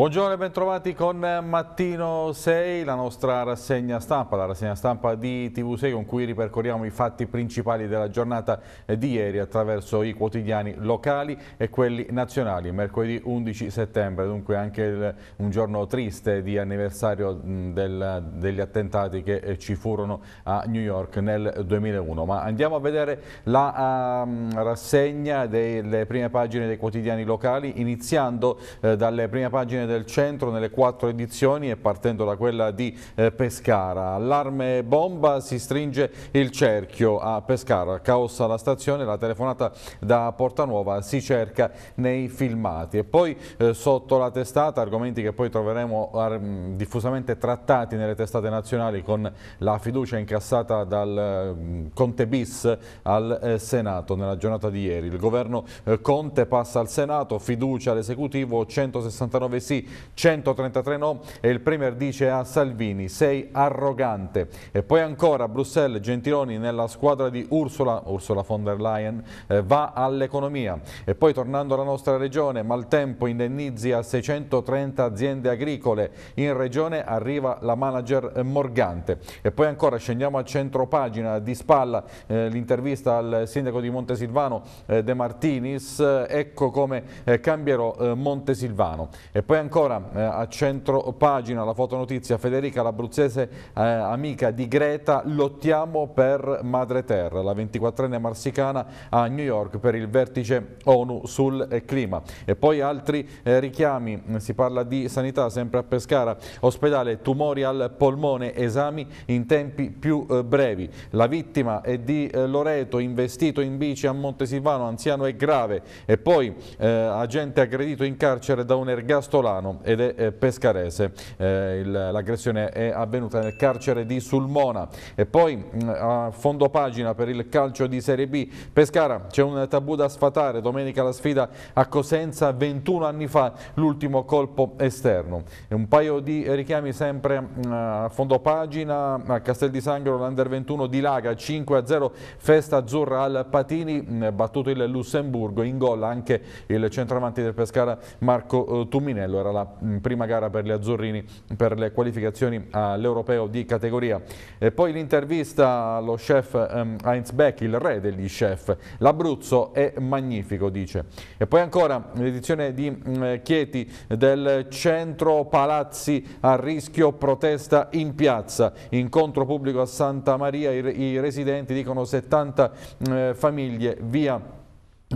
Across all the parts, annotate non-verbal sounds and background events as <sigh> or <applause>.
Buongiorno e bentrovati con Mattino 6, la nostra rassegna stampa, la rassegna stampa di TV6 con cui ripercorriamo i fatti principali della giornata di ieri attraverso i quotidiani locali e quelli nazionali. Mercoledì 11 settembre, dunque anche il, un giorno triste di anniversario del, degli attentati che eh, ci furono a New York nel 2001. Ma andiamo a vedere la um, rassegna delle prime pagine dei quotidiani locali, iniziando eh, dalle prime pagine del centro nelle quattro edizioni e partendo da quella di eh, Pescara. Allarme bomba, si stringe il cerchio a Pescara, caos alla stazione, la telefonata da Porta Nuova si cerca nei filmati. E poi eh, sotto la testata argomenti che poi troveremo mm, diffusamente trattati nelle testate nazionali con la fiducia incassata dal mm, Conte Bis al eh, Senato nella giornata di ieri. Il governo Conte passa al Senato, fiducia all'esecutivo, 169 sì, 133 no e il Premier dice a Salvini sei arrogante. E poi ancora Bruxelles Gentiloni nella squadra di Ursula, Ursula von der Leyen eh, va all'economia. E poi tornando alla nostra regione, maltempo indennizi a 630 aziende agricole. In regione arriva la manager Morgante. E poi ancora scendiamo a centro pagina di spalla eh, l'intervista al sindaco di Montesilvano eh, De Martinis. ecco come eh, cambierò eh, Montesilvano. E poi ancora ancora eh, a centro pagina la fotonotizia Federica l'abruzzese eh, amica di Greta lottiamo per madre terra la 24enne marsicana a New York per il vertice ONU sul clima e poi altri eh, richiami si parla di sanità sempre a Pescara ospedale tumori al polmone esami in tempi più eh, brevi la vittima è di eh, Loreto investito in bici a Montesilvano anziano e grave e poi eh, agente aggredito in carcere da un ergastolato Orsolano ed è pescarese. Eh, L'aggressione è avvenuta nel carcere di Sulmona. E poi mm, a fondo pagina per il calcio di Serie B, Pescara c'è un tabù da sfatare, domenica la sfida a Cosenza 21 anni fa, l'ultimo colpo esterno. E un paio di richiami sempre mm, a fondo pagina, a Castel di Sangro l'Under 21 di Laga 5-0, festa azzurra al Patini, mm, battuto il Lussemburgo, in gol anche il centravanti del Pescara Marco eh, Tuminello era la mm, prima gara per gli azzurrini per le qualificazioni all'europeo di categoria. E poi l'intervista allo chef ehm, Heinz Beck, il re degli chef. L'Abruzzo è magnifico, dice. E poi ancora l'edizione di mm, Chieti del centro Palazzi a rischio protesta in piazza. Incontro pubblico a Santa Maria, i residenti dicono 70 eh, famiglie via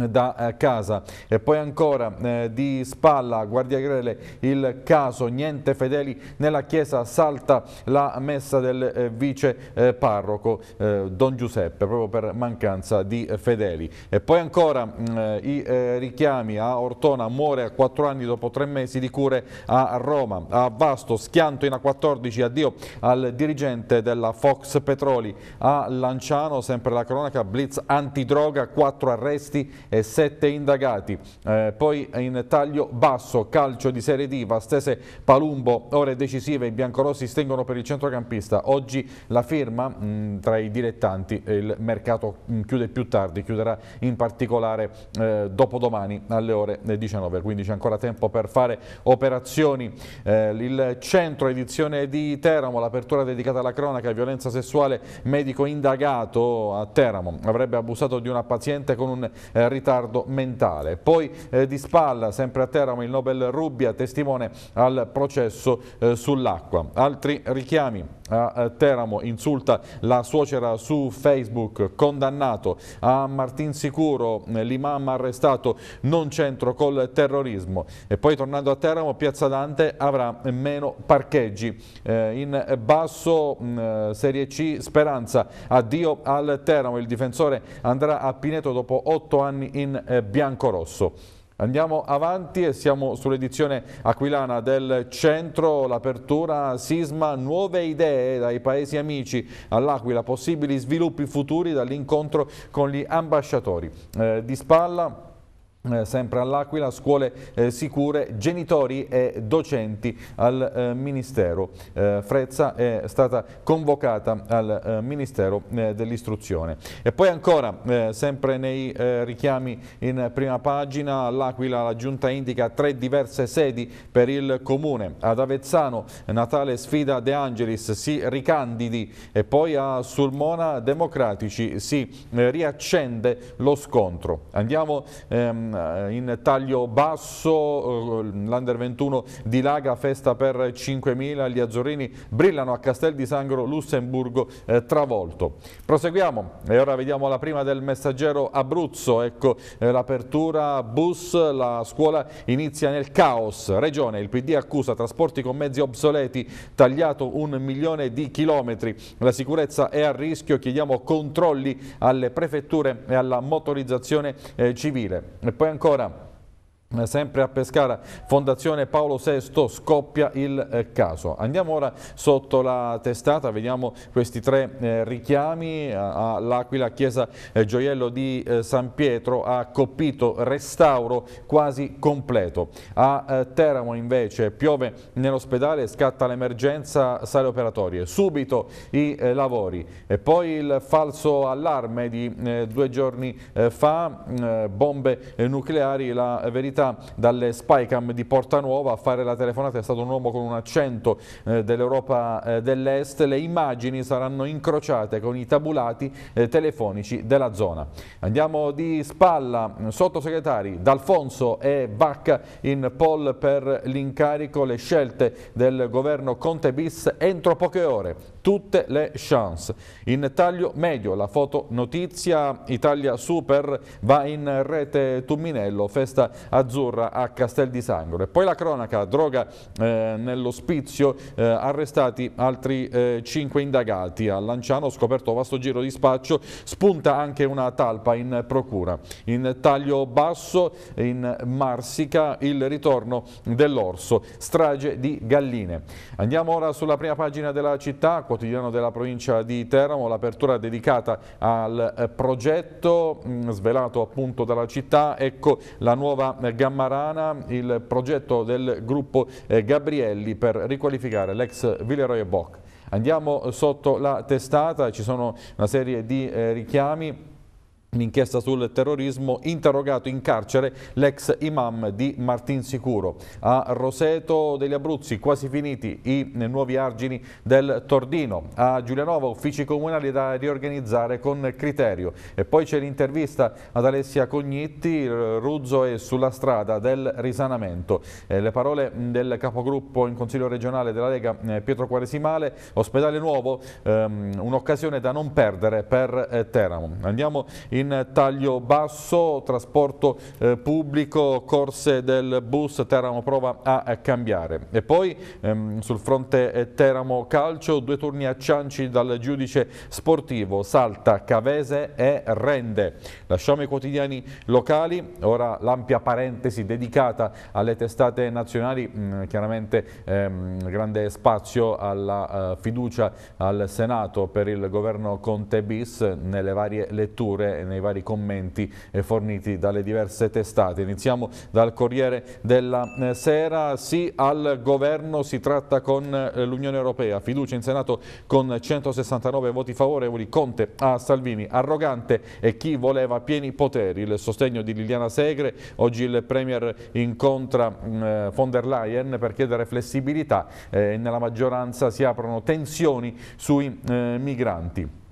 da eh, casa e poi ancora eh, di spalla Guardia Grele il caso niente fedeli nella chiesa salta la messa del eh, vice eh, parroco eh, Don Giuseppe proprio per mancanza di fedeli e poi ancora mh, mm, eh, i richiami a Ortona muore a 4 anni dopo 3 mesi di cure a Roma a Vasto schianto in A14 addio al dirigente della Fox Petroli a Lanciano sempre la cronaca blitz antidroga 4 arresti e 7 indagati. Eh, poi in taglio basso, calcio di Serie D, Vastese Palumbo, ore decisive, i biancorossi stengono per il centrocampista. Oggi la firma mh, mm, tra i dilettanti, il mercato mh, mm, chiude più tardi, chiuderà in particolare eh, dopodomani alle ore 19, quindi c'è ancora tempo per fare operazioni. Eh, il centro edizione di Teramo, l'apertura dedicata alla cronaca, violenza sessuale, medico indagato a Teramo, avrebbe abusato di una paziente con un eh, ritardo mentale. Poi eh, di spalla, sempre a Teramo, il Nobel Rubbia, testimone al processo eh, sull'acqua. Altri richiami a eh, Teramo insulta la suocera su Facebook, condannato a Martin Sicuro, eh, l'imam arrestato, non centro col terrorismo. E poi tornando a Teramo, Piazza Dante avrà meno parcheggi. Eh, in basso mh, mm, eh, Serie C Speranza, addio al Teramo, il difensore andrà a Pineto dopo otto anni Milan in eh, bianco-rosso. Andiamo avanti e siamo sull'edizione aquilana del centro, l'apertura sisma, nuove idee dai paesi amici all'Aquila, possibili sviluppi futuri dall'incontro con gli ambasciatori. Eh, di spalla eh, sempre all'Aquila, scuole eh, sicure, genitori e docenti al eh, Ministero. Eh, Frezza è stata convocata al eh, Ministero dell'Istruzione. E poi ancora, sempre nei richiami in prima pagina, all'Aquila la Giunta indica tre diverse sedi per il Comune. Ad Avezzano Natale sfida De Angelis, si ricandidi e poi a Sulmona Democratici si riaccende lo scontro. Andiamo ehm, eh, in taglio basso, eh, l'Under 21 dilaga, festa per 5.000, gli azzurrini brillano a Castel di Sangro, Lussemburgo eh, travolto. Proseguiamo e ora vediamo la prima del messaggero Abruzzo, ecco eh, l'apertura bus, la scuola inizia nel caos, Regione, il PD accusa trasporti con mezzi obsoleti, tagliato un milione di chilometri, la sicurezza è a rischio, chiediamo controlli alle prefetture e alla motorizzazione eh, civile. E poi poi ancora, Sempre a Pescara, Fondazione Paolo VI, scoppia il eh, caso. Andiamo ora sotto la testata, vediamo questi tre eh, richiami all'Aquila, Chiesa eh, Gioiello di San Pietro, ha coppito restauro quasi completo. A Teramo invece piove nell'ospedale, scatta l'emergenza, sale operatorie, subito i lavori. E poi il falso allarme di due giorni fa, mm, bombe nucleari, la verità venuta dalle Spycam di Porta Nuova a fare la telefonata è stato un uomo con un accento eh, dell'Europa eh, dell'Est. Le immagini saranno incrociate con i tabulati eh, telefonici della zona. Andiamo di spalla, sottosegretari D'Alfonso e Bacca in poll per l'incarico, le scelte del governo Conte bis entro poche ore, tutte le chance. In taglio medio la foto notizia Italia Super va in rete Tumminello, festa azzurra Azzurra a Castel di Sangro. E poi la cronaca, droga eh, nell'ospizio, eh, arrestati altri eh, indagati. A Lanciano scoperto vasto giro di spaccio, spunta anche una talpa in procura. In taglio basso, in Marsica, il ritorno dell'orso, strage di galline. Andiamo ora sulla prima pagina della città, quotidiano della provincia di Teramo, l'apertura dedicata al eh, progetto mm, svelato appunto dalla città. Ecco la nuova Gammarana il progetto del gruppo eh, Gabrielli per riqualificare l'ex Villeroy e Boc. Andiamo sotto la testata, ci sono una serie di eh, richiami L'inchiesta sul terrorismo interrogato in carcere l'ex imam di Martinsicuro. A Roseto degli Abruzzi quasi finiti i nuovi argini del Tordino. A Giulianova uffici comunali da riorganizzare con criterio. E poi c'è l'intervista ad Alessia Cognitti, Ruzzo è sulla strada del risanamento. Eh, le parole del capogruppo in Consiglio regionale della Lega eh, Pietro Quaresimale, ospedale nuovo, ehm, un'occasione da non perdere per eh, Teramo. Andiamo in in taglio basso, trasporto eh, pubblico, corse del bus, Teramo prova a eh, cambiare. E poi ehm, sul fronte eh, Teramo calcio, due turni a cianci dal giudice sportivo, salta Cavese e Rende. Lasciamo i quotidiani locali, ora l'ampia parentesi dedicata alle testate nazionali, mh, mm, chiaramente ehm, grande spazio alla eh, fiducia al Senato per il governo Conte bis nelle varie letture, Nei nei vari commenti eh, forniti dalle diverse testate. Iniziamo dal Corriere della eh, Sera, sì al governo, si tratta con eh, l'Unione Europea, fiducia in Senato con 169 voti favorevoli, Conte a Salvini, arrogante e chi voleva pieni poteri, il sostegno di Liliana Segre, oggi il Premier incontra mm, von der Leyen per chiedere flessibilità e nella maggioranza si aprono tensioni sui migranti.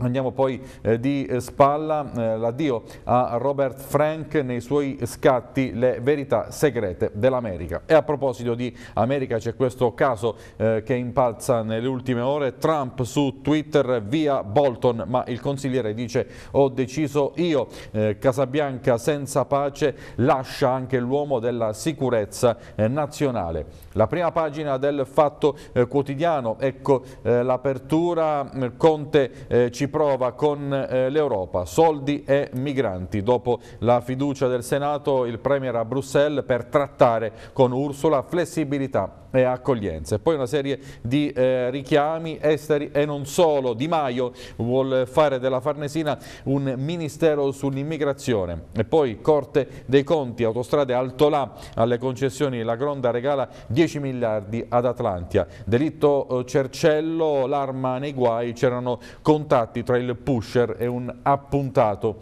Andiamo poi eh, di eh, spalla, eh, l'addio a Robert Frank nei suoi scatti Le verità segrete dell'America. E a proposito di America c'è questo caso eh, che impalza nelle ultime ore, Trump su Twitter via Bolton, ma il consigliere dice ho deciso io, eh, Casabianca senza pace lascia anche l'uomo della sicurezza eh, nazionale. La prima pagina del Fatto eh, Quotidiano, ecco eh, l'apertura, mm, Conte eh, ci prova con l'Europa, soldi e migranti. Dopo la fiducia del Senato, il Premier a Bruxelles per trattare con Ursula flessibilità e accoglienza. E poi una serie di eh, richiami esteri e non solo. Di Maio vuole fare della Farnesina un ministero sull'immigrazione. E poi Corte dei Conti, Autostrade Altolà alle concessioni La Gronda regala 10 10 miliardi ad Atlantia. Delitto eh, Cercello, l'arma nei guai, c'erano contatti tra il pusher e un appuntato.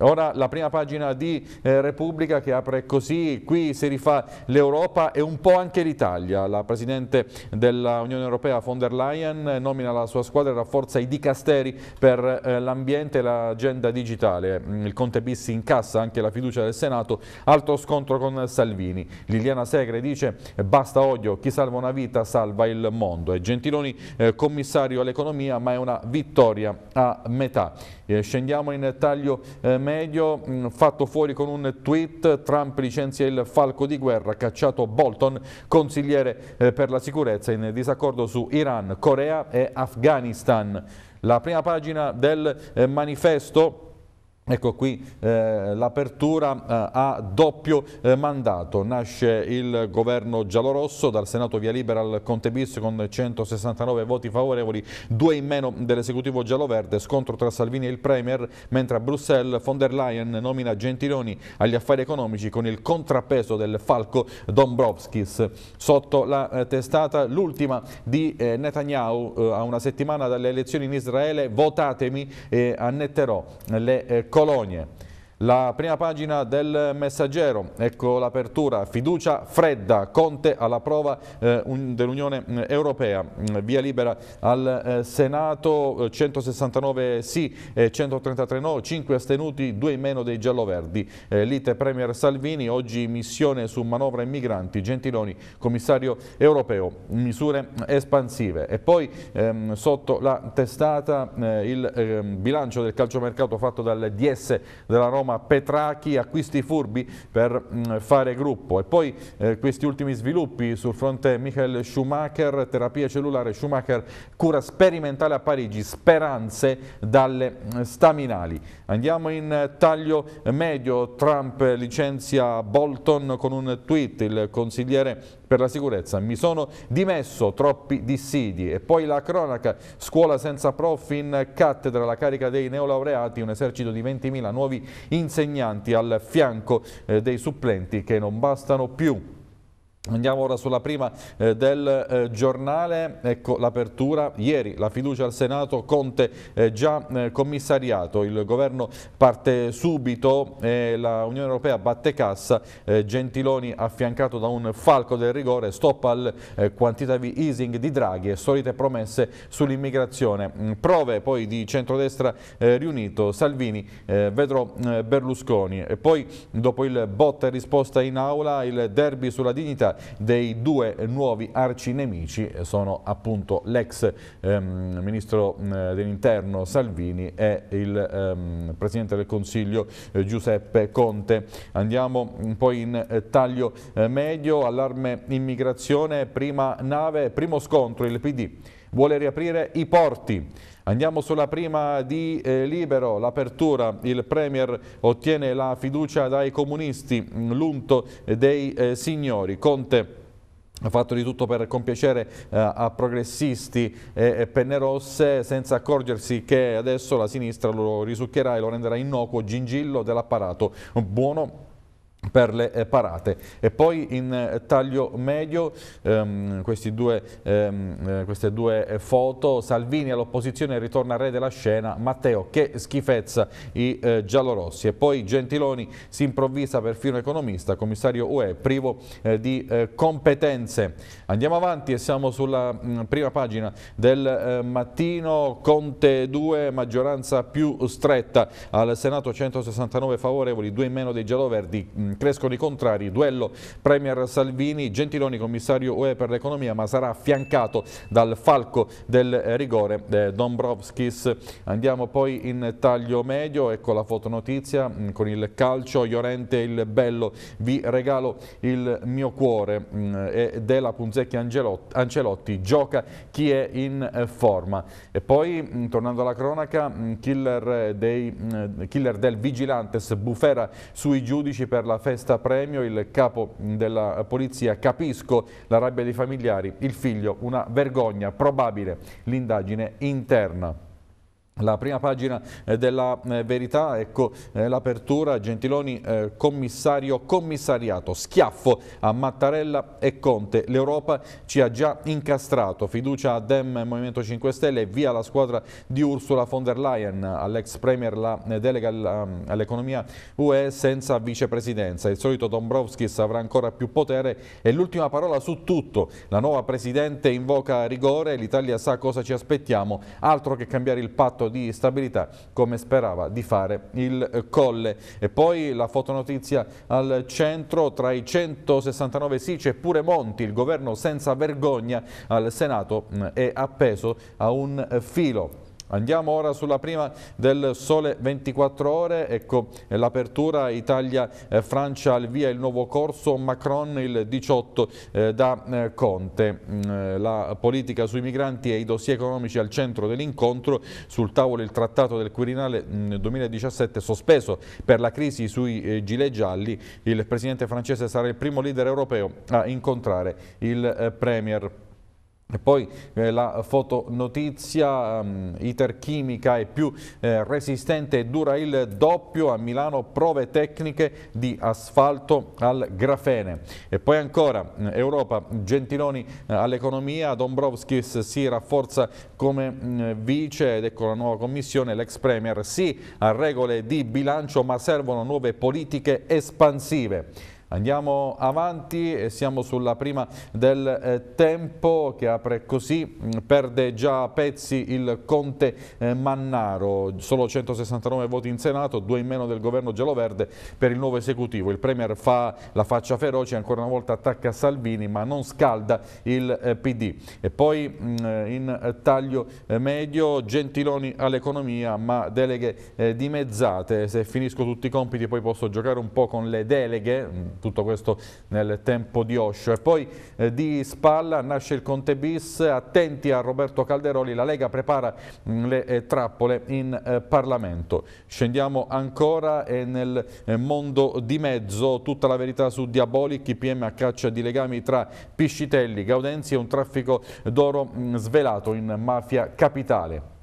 Ora la prima pagina di eh, Repubblica che apre così, qui si rifà l'Europa e un po' anche l'Italia. La Presidente dell'Unione Europea von der Leyen nomina la sua squadra e rafforza i dicasteri per eh, l'ambiente e l'agenda digitale. Il Conte Bissi incassa anche la fiducia del Senato, altro scontro con Salvini. Liliana Segre dice basta odio, chi salva una vita salva il mondo. E Gentiloni eh, commissario all'economia ma è una vittoria a metà. Eh, scendiamo in taglio eh, medio, mh, mm, fatto fuori con un tweet, Trump licenzia il falco di guerra, cacciato Bolton, consigliere eh, per la sicurezza in disaccordo su Iran, Corea e Afghanistan. La prima pagina del eh, manifesto Ecco qui eh, l'apertura eh, a doppio eh, mandato. Nasce il governo giallorosso dal Senato via libera al Conte Bis con 169 voti favorevoli, due in meno dell'esecutivo giallo-verde, scontro tra Salvini e il Premier, mentre a Bruxelles von der Leyen nomina Gentiloni agli affari economici con il contrappeso del falco Dombrovskis. Sotto la eh, testata l'ultima di eh, Netanyahu eh, a una settimana dalle elezioni in Israele, votatemi e annetterò le eh, colonie la prima pagina del messaggero, ecco l'apertura, fiducia fredda, Conte alla prova eh, dell'Unione eh, Europea, mm, via libera al eh, Senato, 169 eh, sì, eh, 133 no, 5 astenuti, 2 in meno dei gialloverdi, eh, lite Premier Salvini, oggi missione su manovra immigranti, Gentiloni, commissario europeo, misure mm, espansive e poi ehm, sotto la testata il ehm, bilancio del calciomercato fatto dal DS della Roma Roma, Petrachi, acquisti furbi per mh, mm, fare gruppo. E poi eh, questi ultimi sviluppi sul fronte Michael Schumacher, terapia cellulare Schumacher, cura sperimentale a Parigi, speranze dalle mm, staminali. Andiamo in taglio medio, Trump licenzia Bolton con un tweet, il consigliere per la sicurezza, mi sono dimesso troppi dissidi e poi la cronaca, scuola senza prof in cattedra, la carica dei neolaureati, un esercito di 20.000 nuovi insegnanti al fianco eh, dei supplenti che non bastano più. Andiamo ora sulla prima eh, del eh, giornale, ecco l'apertura, ieri la fiducia al Senato, Conte eh, già eh, commissariato, il governo parte subito, la Unione Europea batte cassa, eh, Gentiloni affiancato da un falco del rigore, stop al eh, quantitative easing di Draghi e solite promesse sull'immigrazione. Mm, prove poi di centrodestra riunito, Salvini, vedrò Berlusconi e poi dopo il botta e risposta in aula il derby sulla dignità dei due nuovi arcinemici eh, sono appunto l'ex ehm, ministro eh, dell'interno Salvini e il ehm, presidente del Consiglio eh, Giuseppe Conte. Andiamo un po' in eh, taglio eh, medio, allarme immigrazione, prima nave, primo scontro, il PD vuole riaprire i porti. Andiamo sulla prima di eh, Libero, l'apertura, il Premier ottiene la fiducia dai comunisti, mm, l'unto dei eh, signori. Conte ha fatto di tutto per compiacere eh, a progressisti e, eh, e penne rosse senza accorgersi che adesso la sinistra lo risuccherà e lo renderà innocuo gingillo dell'apparato buono per le eh, parate. E poi in eh, taglio medio ehm, due, ehm, eh, queste due foto, Salvini all'opposizione ritorna re della scena, Matteo che schifezza i eh, giallorossi. E poi Gentiloni si improvvisa perfino economista, commissario UE privo eh, di eh, competenze. Andiamo avanti e siamo sulla mh, mm, prima pagina del mattino, Conte 2, maggioranza più stretta al Senato 169 favorevoli, due in meno dei giallo-verdi mm, Crescono i contrari, duello Premier Salvini, Gentiloni commissario UE per l'economia ma sarà affiancato dal falco del eh, rigore eh, Dombrovskis. Andiamo poi in taglio medio, ecco la fotonotizia mm, con il calcio, Iorente il bello, vi regalo il mio cuore mm, e della Punzecchia Ancelotti, gioca chi è in eh, forma. E poi mm, tornando alla cronaca, killer, eh, dei, killer del Vigilantes bufera sui giudici per la festa premio il capo della polizia. Capisco la rabbia dei familiari, il figlio, una vergogna, probabile l'indagine interna. La prima pagina eh, della eh, verità, ecco eh, l'apertura, Gentiloni commissario commissariato, schiaffo a Mattarella e Conte, l'Europa ci ha già incastrato, fiducia a Dem Movimento 5 Stelle e via la squadra di Ursula von der Leyen, all'ex premier la delega ehm, all'economia UE senza vicepresidenza, il solito Dombrovskis avrà ancora più potere e l'ultima parola su tutto, la nuova presidente invoca rigore, l'Italia sa cosa ci aspettiamo, altro che cambiare il patto patto di stabilità come sperava di fare il Colle. E poi la fotonotizia al centro, tra i 169 sì c'è pure Monti, il governo senza vergogna al Senato mm, è appeso a un filo. Andiamo ora sulla prima del Sole 24 Ore, ecco eh, l'apertura Italia-Francia eh, al via il nuovo corso Macron il 18 eh, da eh, Conte. Mm, eh, la politica sui migranti e i dossier economici al centro dell'incontro, sul tavolo il trattato del Quirinale mh, mm, 2017 sospeso per la crisi sui eh, gilet gialli, il presidente francese sarà il primo leader europeo a incontrare il Premier. E poi eh, la fotonotizia, um, ehm, Iterchimica è più eh, resistente e dura il doppio, a Milano prove tecniche di asfalto al grafene. E poi ancora eh, Europa, Gentiloni eh, all'economia, Dombrovskis si rafforza come mh, mm, vice ed ecco la nuova commissione, l'ex premier sì a regole di bilancio ma servono nuove politiche espansive. Andiamo avanti siamo sulla prima del eh, tempo che apre così, mm, perde già a pezzi il Conte eh, Mannaro, solo 169 voti in Senato, due in meno del governo Geloverde per il nuovo esecutivo. Il Premier fa la faccia feroce, ancora una volta attacca Salvini ma non scalda il eh, PD. E poi mm, in taglio medio Gentiloni all'economia ma deleghe dimezzate, se finisco tutti i compiti poi posso giocare un po' con le deleghe, mm, tutto questo nel tempo di Oscio. E poi eh, di spalla nasce il Conte Bis, attenti a Roberto Calderoli, la Lega prepara mh, mm, le eh, trappole in eh, Parlamento. Scendiamo ancora e nel eh, mondo di mezzo tutta la verità su Diabolic, IPM a caccia di legami tra Piscitelli, Gaudenzi e un traffico d'oro mm, svelato in mafia capitale.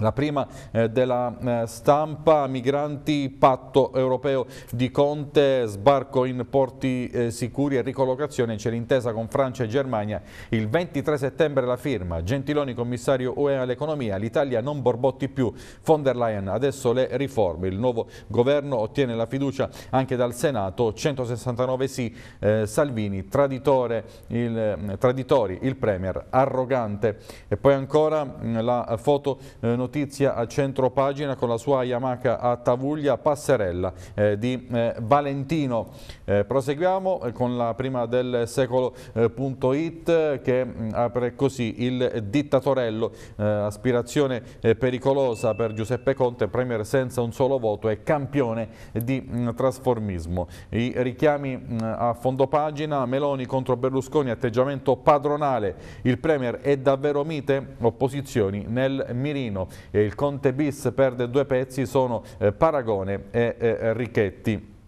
La prima eh, della eh, stampa, migranti, patto europeo di Conte, sbarco in porti eh, sicuri e ricollocazione, c'è l'intesa con Francia e Germania, il 23 settembre la firma, Gentiloni commissario UE all'economia, l'Italia non borbotti più, von der Leyen adesso le riforme, il nuovo governo ottiene la fiducia anche dal Senato, 169 sì, eh, Salvini, traditore, il, eh, traditori, il Premier, arrogante. E poi ancora mm, la foto eh, notizia notizia a centro pagina con la sua Yamaha a Tavuglia Passerella eh, di eh, Valentino. Eh, proseguiamo eh, con la prima del secolo.it eh, che mh, mm, apre così il dittatorello, eh, aspirazione pericolosa per Giuseppe Conte, premier senza un solo voto e campione di mh, mm, trasformismo. I richiami mh, mm, a fondo pagina, Meloni contro Berlusconi, atteggiamento padronale, il premier è davvero mite, opposizioni nel mirino il Conte bis perde due pezzi, sono eh, Paragone e eh, Richetti.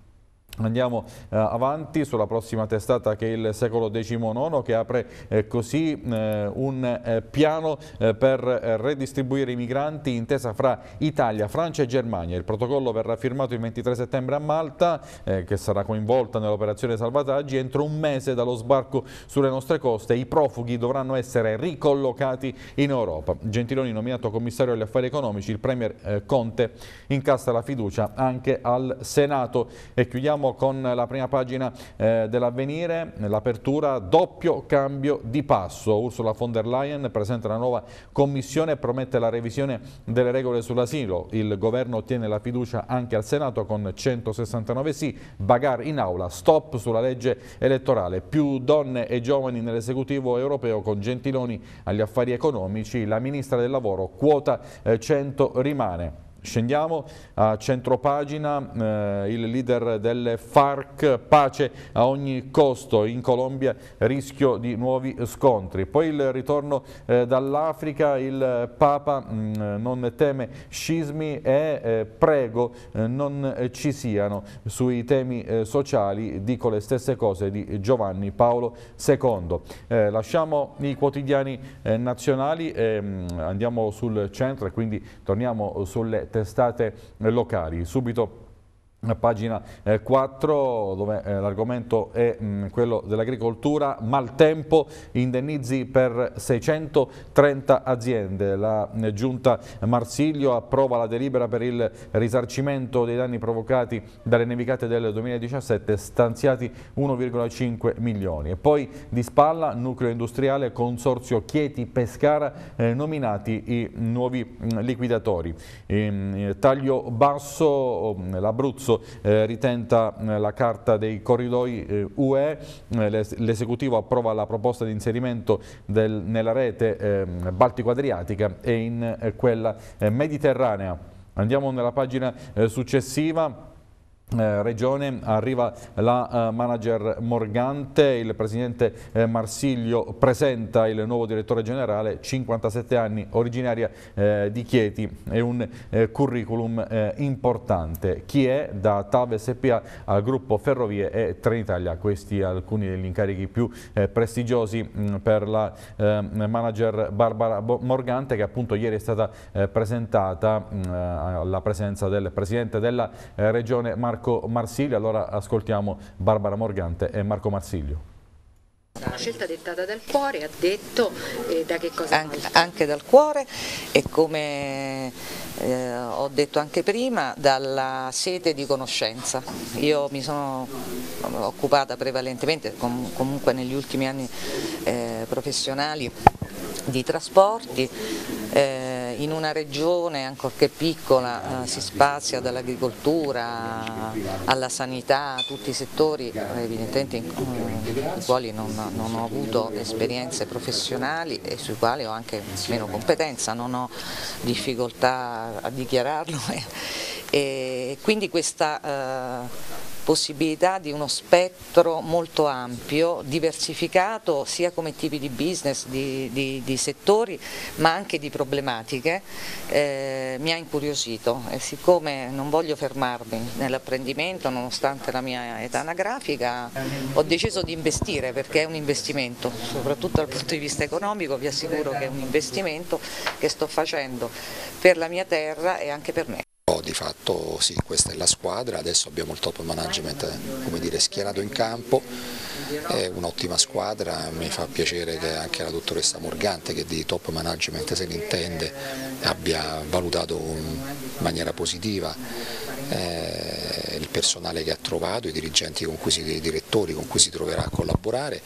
Andiamo eh, avanti sulla prossima testata che è il secolo XIX che apre eh, così eh, un eh, piano eh, per eh, redistribuire i migranti intesa fra Italia, Francia e Germania. Il protocollo verrà firmato il 23 settembre a Malta che sarà coinvolta nell'operazione salvataggi. Entro un mese dallo sbarco sulle nostre coste i profughi dovranno essere ricollocati in Europa. Gentiloni nominato commissario agli affari economici, il Premier Conte incassa la fiducia anche al Senato. E chiudiamo Andiamo con la prima pagina eh, dell'avvenire, l'apertura, doppio cambio di passo. Ursula von der Leyen presenta la nuova commissione e promette la revisione delle regole sull'asilo. Il governo ottiene la fiducia anche al Senato con 169 sì, bagar in aula, stop sulla legge elettorale, più donne e giovani nell'esecutivo europeo con Gentiloni agli affari economici, la ministra del lavoro quota eh, 100 rimane. Scendiamo a centropagina, eh, il leader delle FARC, pace a ogni costo, in Colombia rischio di nuovi scontri. Poi il ritorno eh, dall'Africa, il Papa mh, mm, non teme scismi e eh, prego eh, non ci siano sui temi eh, sociali, dico le stesse cose di Giovanni Paolo II. Eh, lasciamo i quotidiani nazionali, mm, andiamo sul centro e quindi torniamo sulle testate locali. Subito pagina 4 eh, dove eh, l'argomento è mm, quello dell'agricoltura, maltempo, indennizi per 630 aziende. La eh, giunta Marsiglio approva la delibera per il risarcimento dei danni provocati dalle nevicate del 2017 stanziati 1,5 milioni. E poi di spalla nucleo industriale consorzio Chieti Pescara eh, nominati i nuovi mm, liquidatori. E, ehm, taglio basso, mm, l'Abruzzo corso eh, ritenta eh, la carta dei corridoi eh, UE, eh, l'esecutivo approva la proposta di inserimento del, nella rete ehm, baltico-adriatica e in quella mediterranea. Andiamo nella pagina successiva eh, regione arriva la eh, manager Morgante, il presidente eh, Marsiglio presenta il nuovo direttore generale, 57 anni, originaria di Chieti e un curriculum importante. Chi è? Da TAV SPA al gruppo Ferrovie e Trenitalia, questi alcuni degli incarichi più prestigiosi mm, per la manager Barbara Morgante che appunto ieri è stata presentata mm, alla presenza del presidente della Regione Marco Marco Marsilio. Allora ascoltiamo Barbara Morgante e Marco Marsilio. La scelta dettata dal cuore, ha detto eh, da che cosa? Anche, anche, dal cuore e come eh, ho detto anche prima, dalla sete di conoscenza. Io mi sono occupata prevalentemente, com comunque negli ultimi anni eh, professionali, di trasporti eh, in una regione ancorché piccola eh, si spazia dall'agricoltura alla sanità, tutti i settori evidentemente in, eh, in quali non, non, ho avuto esperienze professionali e sui quali ho anche meno competenza, non ho difficoltà a dichiararlo <laughs> e, quindi questa eh, possibilità di uno spettro molto ampio, diversificato sia come tipi di business, di, di, di settori, ma anche di problematiche, eh, mi ha incuriosito e siccome non voglio fermarmi nell'apprendimento, nonostante la mia età anagrafica, ho deciso di investire perché è un investimento, soprattutto dal punto di vista economico, vi assicuro che è un investimento che sto facendo per la mia terra e anche per me però di fatto sì, questa è la squadra, adesso abbiamo il top management come dire, schierato in campo, è un'ottima squadra, mi fa piacere che anche la dottoressa Morgante che di top management se ne intende abbia valutato in maniera positiva eh, il personale che ha trovato, i dirigenti con cui si, i direttori con cui si troverà a collaborare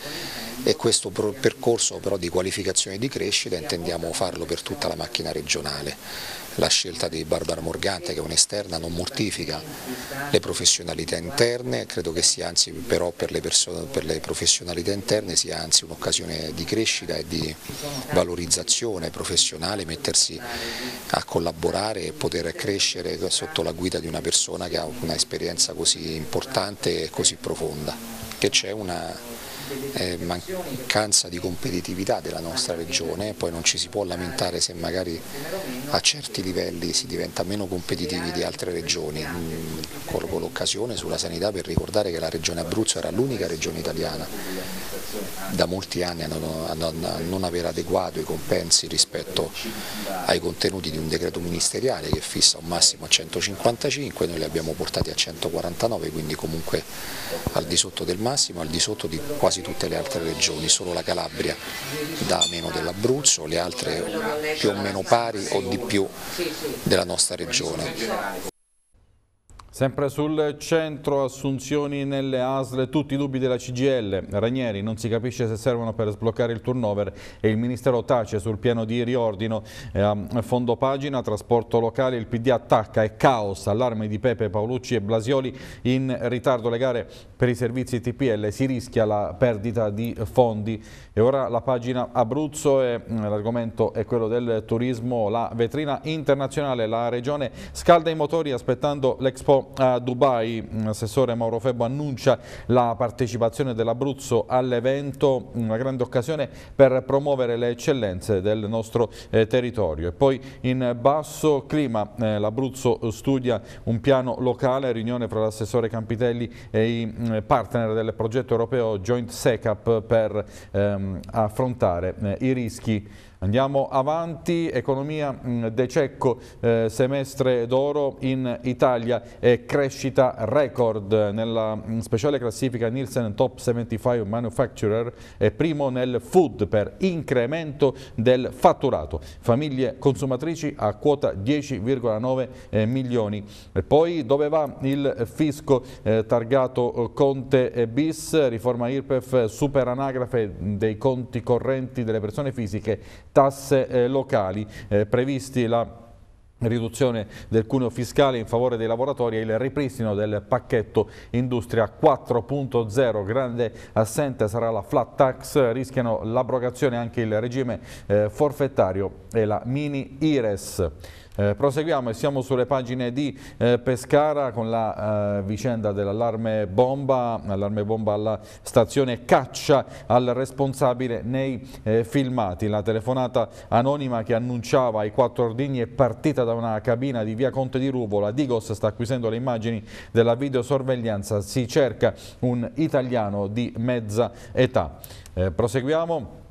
e questo percorso però di qualificazione e di crescita intendiamo farlo per tutta la macchina regionale la scelta di Barbara Morgante che è un'esterna non mortifica le professionalità interne, credo che sia anzi però per le, persone, per le professionalità interne sia anzi un'occasione di crescita e di valorizzazione professionale, mettersi a collaborare e poter crescere sotto la guida di una persona che ha un'esperienza così importante e così profonda, che c'è una eh, mancanza di competitività della nostra regione, poi non ci si può lamentare se magari a certi livelli si diventa meno competitivi di altre regioni. Mm, colgo l'occasione sulla sanità per ricordare che la regione Abruzzo era l'unica regione italiana da molti anni a non, aver adeguato i compensi rispetto ai contenuti di un decreto ministeriale che fissa un massimo a 155, noi li abbiamo portati a 149, quindi comunque al di sotto del massimo, al di sotto di quasi tutte le altre regioni, solo la Calabria dà meno dell'Abruzzo, le altre più o meno pari o di più della nostra regione. Sempre sul centro, assunzioni nelle ASL, tutti i dubbi della CGL. Ranieri non si capisce se servono per sbloccare il turnover e il Ministero tace sul piano di riordino. Eh, fondo pagina, trasporto locale, il PD attacca e caos, allarme di Pepe, Paolucci e Blasioli in ritardo le gare per i servizi TPL, si rischia la perdita di fondi. E ora la pagina Abruzzo mm, l'argomento è quello del turismo, la vetrina internazionale, la regione scalda i motori aspettando l'Expo a Dubai, mm, Assessore Mauro Febo annuncia la partecipazione dell'Abruzzo all'evento, mm, una grande occasione per promuovere le eccellenze del nostro eh, territorio. E poi in basso clima eh, l'Abruzzo studia un piano locale, riunione fra l'assessore Campitelli e i mm, partner del progetto europeo Joint SECAP per ehm, affrontare eh, i rischi Andiamo avanti, economia mm, De Cecco, eh, semestre d'oro in Italia e crescita record nella mm, speciale classifica Nielsen Top 75 Manufacturer e primo nel food per incremento del fatturato. Famiglie consumatrici a quota 10,9 eh, milioni. E poi dove va il fisco eh, targato Conte bis, riforma IRPEF, super anagrafe dei conti correnti delle persone fisiche tasse eh, locali. Eh, previsti la riduzione del cuneo fiscale in favore dei lavoratori e il ripristino del pacchetto Industria 4.0. Grande assente sarà la flat tax, rischiano l'abrogazione anche il regime eh, forfettario e la mini IRES. Eh, proseguiamo e siamo sulle pagine di eh, Pescara con la eh, vicenda dell'allarme bomba, allarme bomba alla stazione caccia al responsabile nei eh, filmati. La telefonata anonima che annunciava ai quattro ordini è partita da una cabina di via Conte di Ruvola. Digos sta acquisendo le immagini della videosorveglianza, si cerca un italiano di mezza età. Eh, proseguiamo.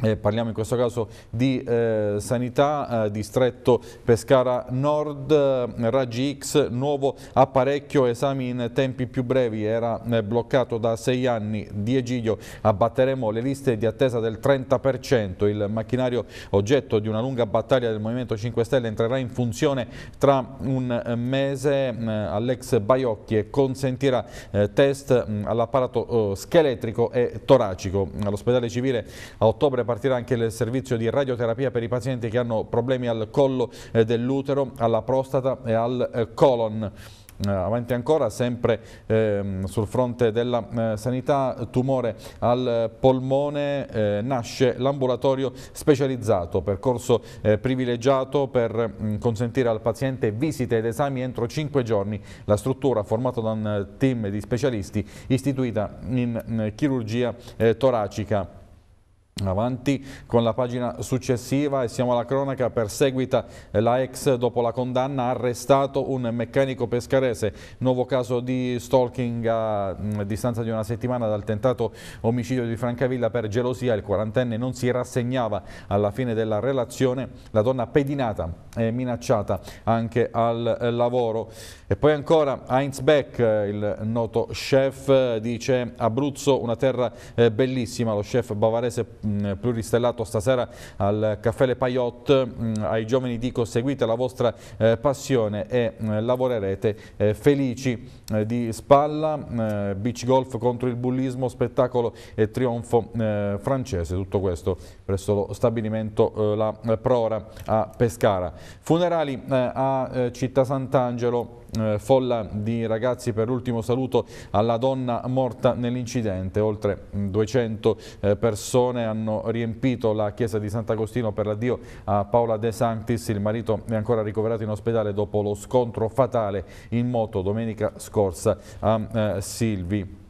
Eh, parliamo in questo caso di eh, sanità, eh, distretto Pescara Nord, eh, Raggi X, nuovo apparecchio, esami in tempi più brevi, era eh, bloccato da sei anni di Egidio, abbatteremo le liste di attesa del 30%, il macchinario oggetto di una lunga battaglia del Movimento 5 Stelle entrerà in funzione tra un eh, mese all'ex Baiocchi e consentirà test mm, all'apparato oh, scheletrico e toracico. All'ospedale civile a ottobre ottobre partirà anche il servizio di radioterapia per i pazienti che hanno problemi al collo dell'utero, alla prostata e al eh, colon. Eh, avanti ancora, sempre eh, sul fronte della eh, sanità, tumore al polmone, eh, nasce l'ambulatorio specializzato, percorso eh, privilegiato per mh, mm, consentire al paziente visite ed esami entro 5 giorni. La struttura, formata da un team di specialisti, istituita in, in mm, chirurgia toracica. Avanti con la pagina successiva e siamo alla cronaca, perseguita la ex dopo la condanna, arrestato un meccanico pescarese, nuovo caso di stalking a mm, distanza di una settimana dal tentato omicidio di Francavilla per gelosia, il quarantenne non si rassegnava alla fine della relazione, la donna pedinata e minacciata anche al eh, lavoro. E poi ancora Heinz Beck, eh, il noto chef, eh, dice Abruzzo una terra bellissima, lo chef bavarese Mm, pluristellato stasera al Caffè Le Payotte. Mm, ai giovani dico seguite la vostra eh, passione e mm, lavorerete eh, felici eh, di spalla, beach golf contro il bullismo, spettacolo e trionfo francese. Tutto questo presso lo stabilimento La Prora a Pescara. Funerali a Città Sant'Angelo eh, folla di ragazzi per l'ultimo saluto alla donna morta nell'incidente. Oltre 200 mm, eh, persone hanno riempito la chiesa di Sant'Agostino per l'addio a Paola De Sanctis. Il marito è ancora ricoverato in ospedale dopo lo scontro fatale in moto domenica scorsa a eh, Silvi.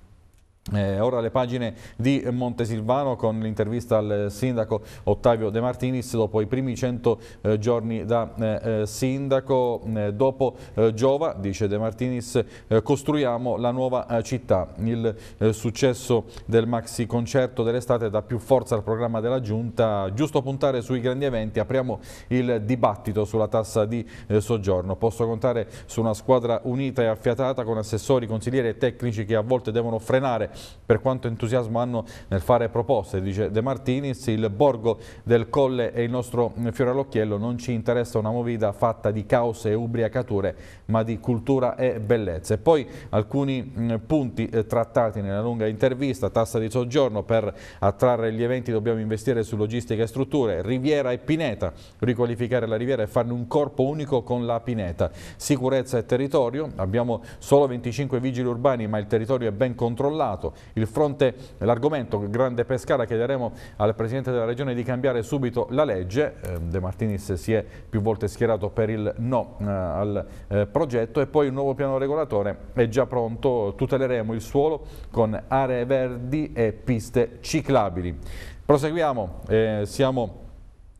Eh, ora le pagine di Montesilvano con l'intervista al sindaco Ottavio De Martinis dopo i primi 100 eh, giorni da eh, eh sindaco. Eh, dopo eh, Giova, dice De Martinis, costruiamo la nuova città. Il successo del maxi concerto dell'estate dà più forza al programma della Giunta. Giusto puntare sui grandi eventi, apriamo il dibattito sulla tassa di soggiorno. Posso contare su una squadra unita e affiatata con assessori, consiglieri e tecnici che a volte devono frenare per quanto entusiasmo hanno nel fare proposte, dice De Martinis, il borgo del Colle e il nostro fiore all'occhiello non ci interessa una movida fatta di caos e ubriacature, ma di cultura e bellezza. E poi alcuni mm, punti eh, trattati nella lunga intervista, tassa di soggiorno per attrarre gli eventi dobbiamo investire su logistica e strutture, Riviera e Pineta, riqualificare la Riviera e farne un corpo unico con la Pineta, sicurezza e territorio, abbiamo solo 25 vigili urbani ma il territorio è ben controllato, Stato. Il fronte, l'argomento Grande Pescara chiederemo al Presidente della Regione di cambiare subito la legge. Eh, De Martinis si è più volte schierato per il no eh, al eh, progetto e poi il nuovo piano regolatore è già pronto. Tuteleremo il suolo con aree verdi e piste ciclabili. Proseguiamo, eh, siamo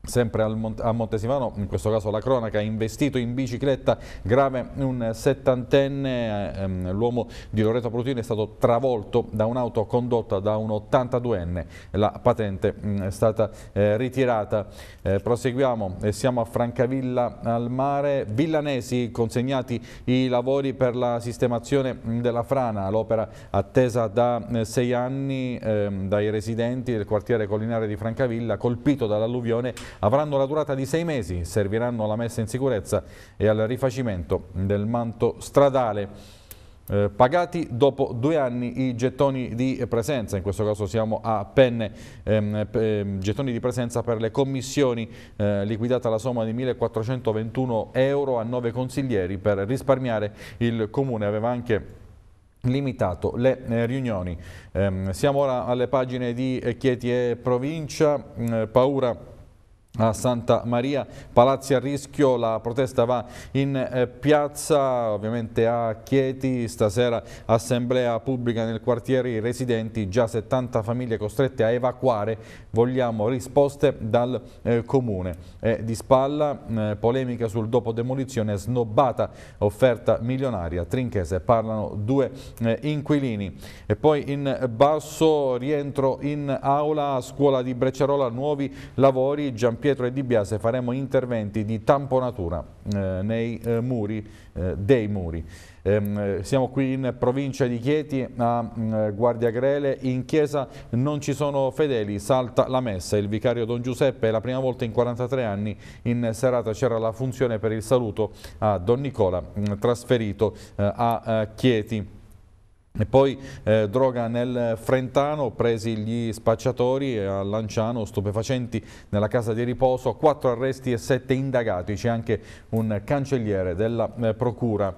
Sempre a Montesimano, in questo caso la cronaca, ha investito in bicicletta grave un settantenne, eh, ehm, l'uomo di Loreto Prutino è stato travolto da un'auto condotta da un 82enne, la patente mm, è stata eh, ritirata. Eh, proseguiamo, siamo a Francavilla al mare, villanesi consegnati i lavori per la sistemazione mm, della frana, l'opera attesa da sei anni ehm, dai residenti del quartiere collinare di Francavilla colpito dall'alluvione avranno la durata di sei mesi, serviranno alla messa in sicurezza e al rifacimento del manto stradale. Eh, pagati dopo due anni i gettoni di presenza, in questo caso siamo a penne, ehm, ehm, gettoni di presenza per le commissioni, eh, liquidata la somma di 1.421 euro a nove consiglieri per risparmiare il Comune, aveva anche limitato le eh, riunioni. Ehm, siamo ora alle pagine di Chieti e Provincia, mm, paura a Santa Maria, palazzi a rischio, la protesta va in eh, piazza, ovviamente a Chieti, stasera assemblea pubblica nel quartiere I residenti, già 70 famiglie costrette a evacuare, vogliamo risposte dal eh, comune. Eh, di spalla, eh, polemica sul dopo demolizione, snobbata offerta milionaria, Trinchese, parlano due eh, inquilini. E poi in basso, rientro in aula, scuola di Brecciarola, nuovi lavori, Giampiero Pietro e Di Biase faremo interventi di tamponatura eh, nei eh, muri, eh, dei muri. Ehm, siamo qui in provincia di Chieti a mm, Guardia Grele, in chiesa non ci sono fedeli, salta la messa, il vicario Don Giuseppe è la prima volta in 43 anni, in serata c'era la funzione per il saluto a Don Nicola mm, trasferito a Chieti. E poi eh, droga nel Frentano, presi gli spacciatori eh, a Lanciano, stupefacenti nella casa di riposo, quattro arresti e sette indagati, c'è anche un cancelliere della eh, procura.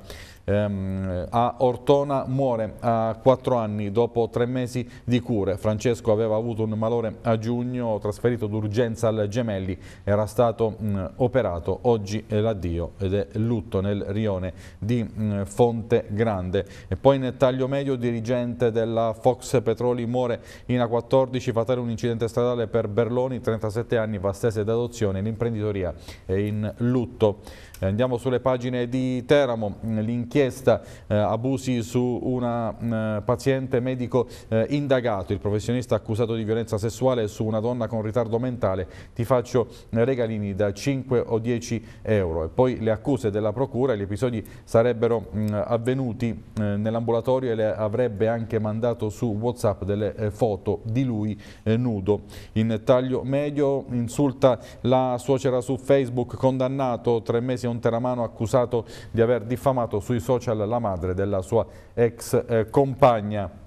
Ehm, a Ortona muore a 4 anni dopo 3 mesi di cure. Francesco aveva avuto un malore a giugno, trasferito d'urgenza al Gemelli, era stato mh, mm, operato. Oggi è l'addio ed è lutto nel rione di mh, mm, Fonte Grande. E poi in taglio medio dirigente della Fox Petroli muore in A14, fatale un incidente stradale per Berloni, 37 anni, Vastese d'adozione, l'imprenditoria è in lutto. Eh, andiamo sulle pagine di Teramo, l'inchiesta eh, abusi su una mh, eh, paziente medico eh, indagato, il professionista accusato di violenza sessuale su una donna con ritardo mentale, ti faccio eh, regalini da 5 o 10 euro e poi le accuse della procura, gli episodi sarebbero mh, mm, avvenuti eh, nell'ambulatorio e le avrebbe anche mandato su Whatsapp delle foto di lui nudo. In taglio medio insulta la suocera su Facebook, condannato tre mesi Varese, un teramano accusato di aver diffamato sui social la madre della sua ex eh, compagna.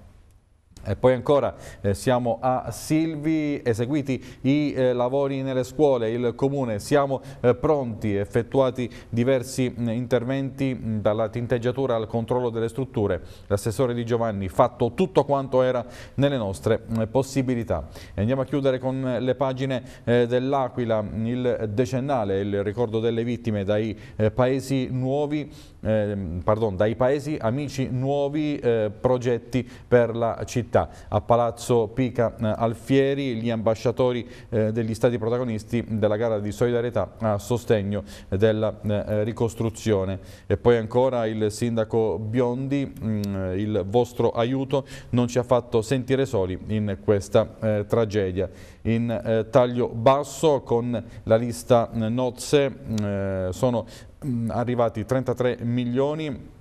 E poi ancora eh, siamo a Silvi, eseguiti i eh, lavori nelle scuole, il Comune, siamo eh, pronti, effettuati diversi mh, mm, interventi mh, mm, dalla tinteggiatura al controllo delle strutture. L'assessore Di Giovanni, ha fatto tutto quanto era nelle nostre mh, mm, possibilità. E andiamo a chiudere con eh, le pagine eh, dell'Aquila, il decennale, il ricordo delle vittime dai eh, paesi nuovi, ehm, pardon, dai paesi amici nuovi progetti per la città città. A Palazzo Pica eh, Alfieri gli ambasciatori eh, degli stati protagonisti della gara di solidarietà a sostegno della eh, ricostruzione. E poi ancora il sindaco Biondi, mm, il vostro aiuto non ci ha fatto sentire soli in questa eh, tragedia. In eh, taglio basso con la lista mm, mm, eh, nozze sono mh, arrivati 33 milioni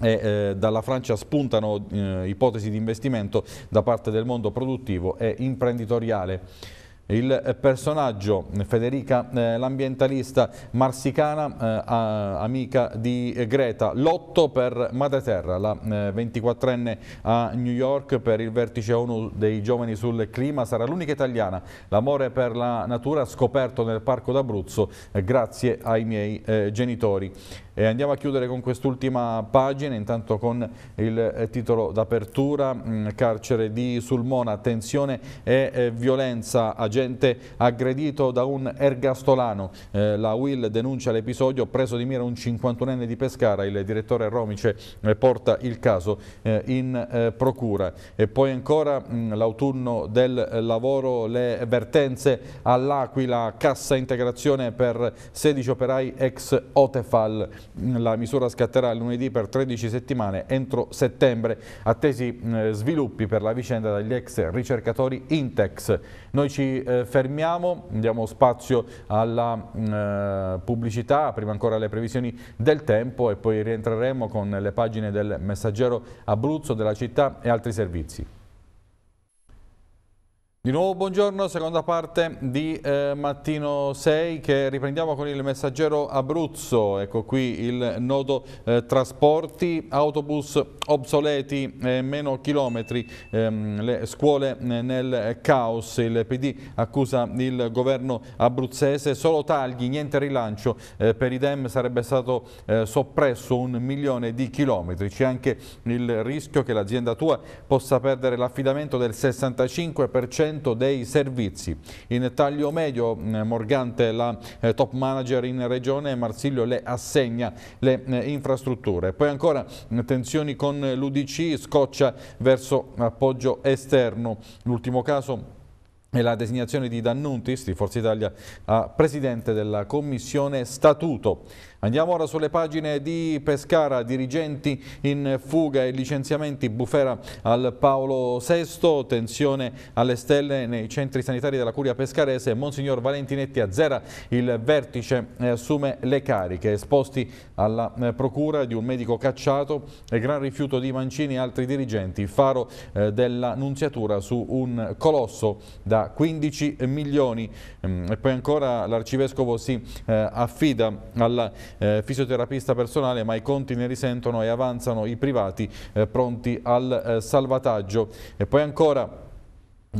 e eh, dalla Francia spuntano eh, ipotesi di investimento da parte del mondo produttivo e imprenditoriale. Il personaggio Federica, eh, l'ambientalista marsicana, eh, amica di Greta, lotto per Madre Terra, la eh, 24enne a New York per il vertice ONU dei giovani sul clima, sarà l'unica italiana. L'amore per la natura scoperto nel parco d'Abruzzo eh, grazie ai miei eh, genitori. E andiamo a chiudere con quest'ultima pagina, intanto con il eh, titolo d'apertura, mm, carcere di Sulmona, attenzione e eh, violenza, agente aggredito da un ergastolano. Eh, la Will denuncia l'episodio, preso di mira un 51enne di Pescara, il direttore Romice eh, porta il caso eh, in eh, procura. E poi ancora mm, l'autunno del lavoro, le vertenze all'Aquila, cassa integrazione per 16 operai ex Otefal la misura scatterà lunedì per 13 settimane entro settembre. Attesi eh, sviluppi per la vicenda dagli ex ricercatori Intex. Noi ci eh, fermiamo, diamo spazio alla mm, eh, pubblicità, prima ancora alle previsioni del tempo e poi rientreremo con le pagine del messaggero Abruzzo, della città e altri servizi. Di nuovo buongiorno, seconda parte di eh, Mattino 6 che riprendiamo con il messaggero Abruzzo, ecco qui il nodo eh, trasporti, autobus obsoleti, eh, meno chilometri, ehm, le scuole eh, nel caos, il PD accusa il governo abruzzese, solo tagli, niente rilancio, eh, per i Dem sarebbe stato eh, soppresso un milione di chilometri, c'è anche il rischio che l'azienda tua possa perdere l'affidamento del 65% 100 dei servizi. In taglio medio mm, Morgante, la eh, top manager in regione, Marsiglio le assegna le eh, infrastrutture. Poi ancora mm, tensioni con l'Udc, scoccia verso appoggio esterno. L'ultimo caso e la designazione di Dannuntis di Forza Italia a presidente della commissione Statuto. Andiamo ora sulle pagine di Pescara, dirigenti in fuga e licenziamenti, bufera al Paolo VI, tensione alle stelle nei centri sanitari della Curia Pescarese, Monsignor Valentinetti azzera il vertice e assume le cariche, esposti alla eh, procura di un medico cacciato e gran rifiuto di Mancini e altri dirigenti, faro eh, della nunziatura su un colosso da 15 milioni mm, e poi ancora l'arcivescovo si eh, affida alla eh, fisioterapista personale, ma i conti ne risentono e avanzano i privati eh, pronti al eh, salvataggio. E poi ancora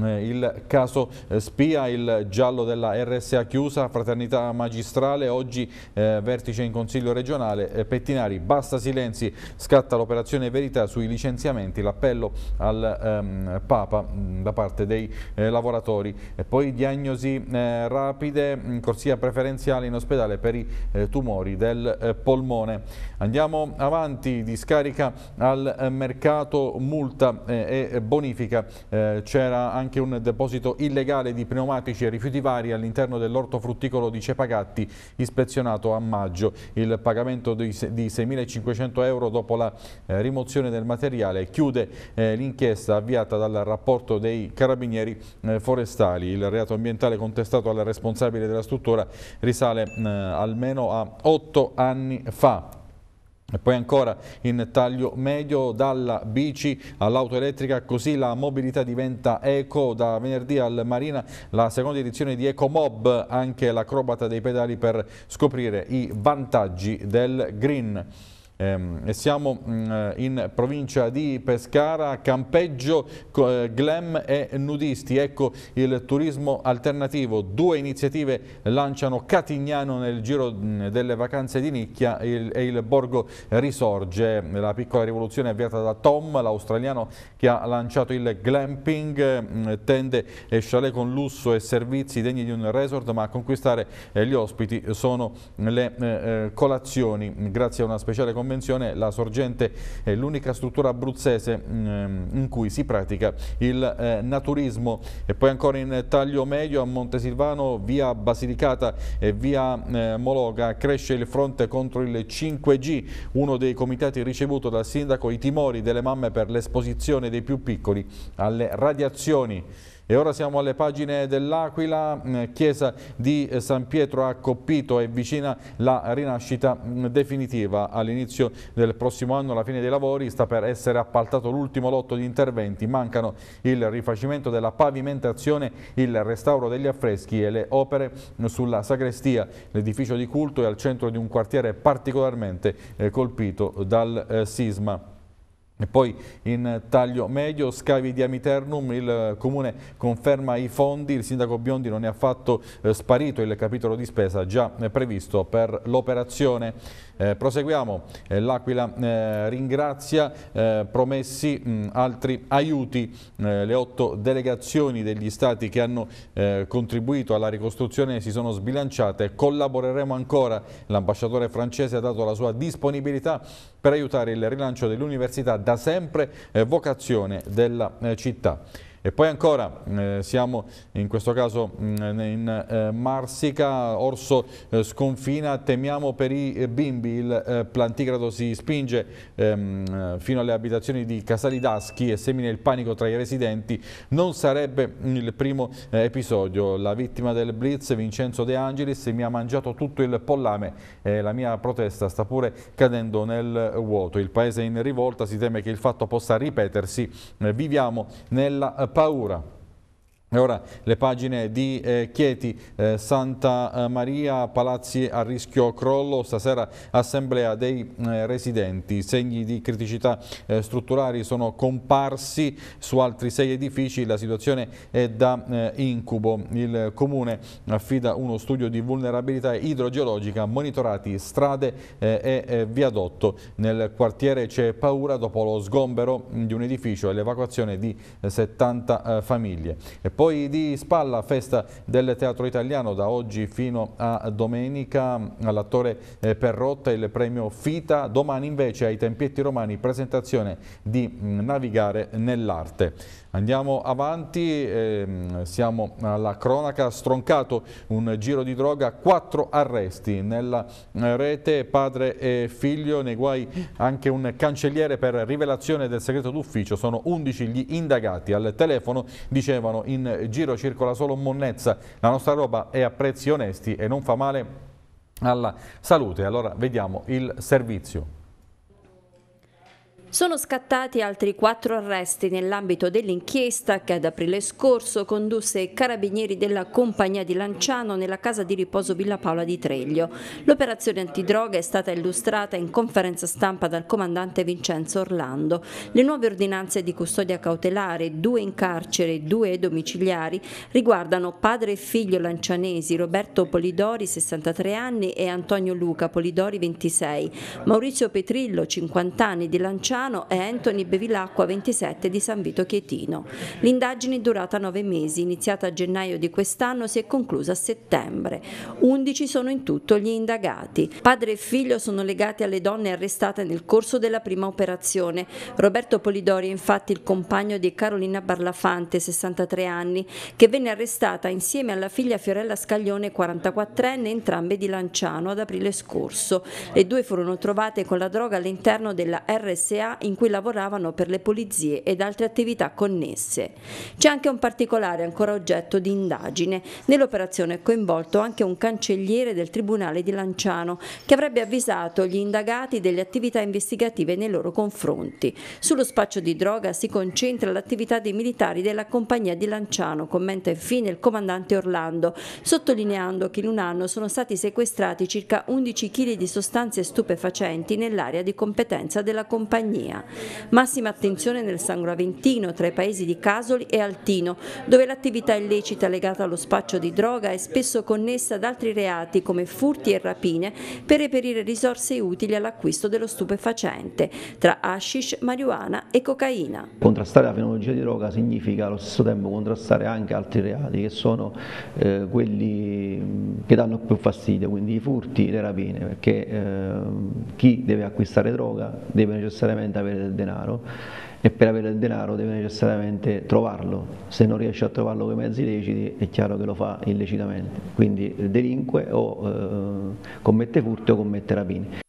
eh, il caso eh, spia, il giallo della RSA chiusa, fraternità magistrale, oggi eh, vertice in consiglio regionale, eh, Pettinari, basta silenzi, scatta l'operazione verità sui licenziamenti, l'appello al ehm, Papa mh, mm, da parte dei eh, lavoratori, e poi diagnosi eh, rapide, mh, corsia preferenziale in ospedale per i tumori del polmone. Andiamo avanti, discarica al mercato, multa e bonifica, c'era anche anche un deposito illegale di pneumatici e rifiuti vari all'interno dell'ortofrutticolo di Cepagatti, ispezionato a maggio. Il pagamento di 6.500 euro dopo la eh, rimozione del materiale chiude eh, l'inchiesta avviata dal rapporto dei carabinieri eh, forestali. Il reato ambientale contestato al responsabile della struttura risale almeno a otto anni fa. E poi ancora in taglio medio dalla bici all'auto elettrica, così la mobilità diventa eco. Da venerdì al Marina la seconda edizione di Ecomob, anche l'acrobata dei pedali per scoprire i vantaggi del green. Ehm, e siamo mm, eh, in provincia di Pescara, campeggio, eh, glam e nudisti. Ecco il turismo alternativo. Due iniziative lanciano Catignano nel giro mm, delle vacanze di nicchia e il borgo risorge. La piccola rivoluzione avviata da Tom, l'australiano che ha lanciato il glamping, mm, tende e chalet con lusso e servizi degni di un resort, ma a conquistare eh, gli ospiti sono le colazioni. Grazie a una speciale convenzione Attenzione, la sorgente è l'unica struttura abruzzese mm, in cui si pratica il eh, naturismo. E poi ancora in taglio medio a Montesilvano, via Basilicata e via eh, Mologa cresce il fronte contro il 5G. Uno dei comitati ricevuto dal sindaco i timori delle mamme per l'esposizione dei più piccoli alle radiazioni. E ora siamo alle pagine dell'Aquila, mm, chiesa di eh, San Pietro a Coppito è vicina la rinascita mm, definitiva. All'inizio del prossimo anno, alla fine dei lavori, sta per essere appaltato l'ultimo lotto di interventi. Mancano il rifacimento della pavimentazione, il restauro degli affreschi e le opere sulla sagrestia. L'edificio di culto è al centro di un quartiere particolarmente eh, colpito dal eh, sisma. E poi in taglio medio, scavi di Amiternum, il Comune conferma i fondi, il Sindaco Biondi non è affatto eh, sparito il capitolo di spesa già eh, previsto per l'operazione. Eh, proseguiamo, eh, l'Aquila eh, ringrazia, eh, promessi mh, altri aiuti, eh, le otto delegazioni degli stati che hanno eh, contribuito alla ricostruzione si sono sbilanciate, collaboreremo ancora, l'ambasciatore francese ha dato la sua disponibilità per aiutare il rilancio dell'università da sempre vocazione della città. E poi ancora eh, siamo in questo caso mh, mm, in eh, Marsica, Orso eh, sconfina, temiamo per i bimbi, il eh, plantigrado si spinge ehm, fino alle abitazioni di Casalidaschi e semina il panico tra i residenti, non sarebbe mm, il primo eh, episodio, la vittima del blitz Vincenzo De Angelis mi ha mangiato tutto il pollame, la mia protesta sta pure cadendo nel vuoto, il paese è in rivolta si teme che il fatto possa ripetersi, viviamo nella paura. E ora le pagine di eh, Chieti, eh, Santa eh, Maria, palazzi a rischio crollo, stasera assemblea dei eh, residenti. Segni di criticità eh, strutturali sono comparsi su altri sei edifici, la situazione è da eh, incubo. Il comune affida uno studio di vulnerabilità idrogeologica, monitorati strade e viadotto. Nel quartiere c'è paura dopo lo sgombero di un edificio e l'evacuazione di 70 famiglie. E poi poi di Spalla, festa del teatro italiano da oggi fino a domenica all'attore eh, Perrotta il premio Fita, domani invece ai Tempietti Romani presentazione di Navigare nell'arte. Andiamo avanti, ehm, siamo alla cronaca, stroncato un giro di droga, quattro arresti nella eh, rete, padre e figlio, nei guai anche un cancelliere per rivelazione del segreto d'ufficio, sono 11 gli indagati, al telefono dicevano in giro circola solo monnezza, la nostra roba è a prezzi onesti e non fa male alla salute, allora vediamo il servizio. Sono scattati altri quattro arresti nell'ambito dell'inchiesta che ad aprile scorso condusse i carabinieri della compagnia di Lanciano nella casa di riposo Villa Paola di Treglio. L'operazione antidroga è stata illustrata in conferenza stampa dal comandante Vincenzo Orlando. Le nuove ordinanze di custodia cautelare, due in carcere e due domiciliari, riguardano padre e figlio lancianesi Roberto Polidori, 63 anni, e Antonio Luca Polidori, 26. Maurizio Petrillo, 50 anni, di Lanciano Milano e Anthony Bevilacqua 27 di San Vito Chietino. L'indagine è durata nove mesi, iniziata a gennaio di quest'anno si è conclusa a settembre. 11 sono in tutto gli indagati. Padre e figlio sono legati alle donne arrestate nel corso della prima operazione. Roberto Polidori è infatti il compagno di Carolina Barlafante, 63 anni, che venne arrestata insieme alla figlia Fiorella Scaglione, 44enne, entrambe di Lanciano ad aprile scorso. Le due furono trovate con la droga all'interno della RSA in cui lavoravano per le polizie ed altre attività connesse. C'è anche un particolare ancora oggetto di indagine. Nell'operazione è coinvolto anche un cancelliere del Tribunale di Lanciano che avrebbe avvisato gli indagati delle attività investigative nei loro confronti. Sullo spaccio di droga si concentra l'attività dei militari della compagnia di Lanciano, commenta infine il comandante Orlando, sottolineando che in un anno sono stati sequestrati circa 11 kg di sostanze stupefacenti nell'area di competenza della compagnia. Romagna. Massima attenzione nel Sangro Aventino, tra i paesi di Casoli e Altino, dove l'attività illecita legata allo spaccio di droga è spesso connessa ad altri reati come furti e rapine per reperire risorse utili all'acquisto dello stupefacente, tra hashish, marijuana e cocaina. Contrastare la fenologia di droga significa allo stesso tempo contrastare anche altri reati che sono eh, quelli mm, che danno più fastidio, quindi i furti, e le rapine, perché eh, chi deve acquistare droga deve necessariamente necessariamente avere del denaro e per avere del denaro deve necessariamente trovarlo, se non riesce a trovarlo con i mezzi leciti è chiaro che lo fa illecitamente, quindi eh, delinque o eh, commette furti o commette rapine.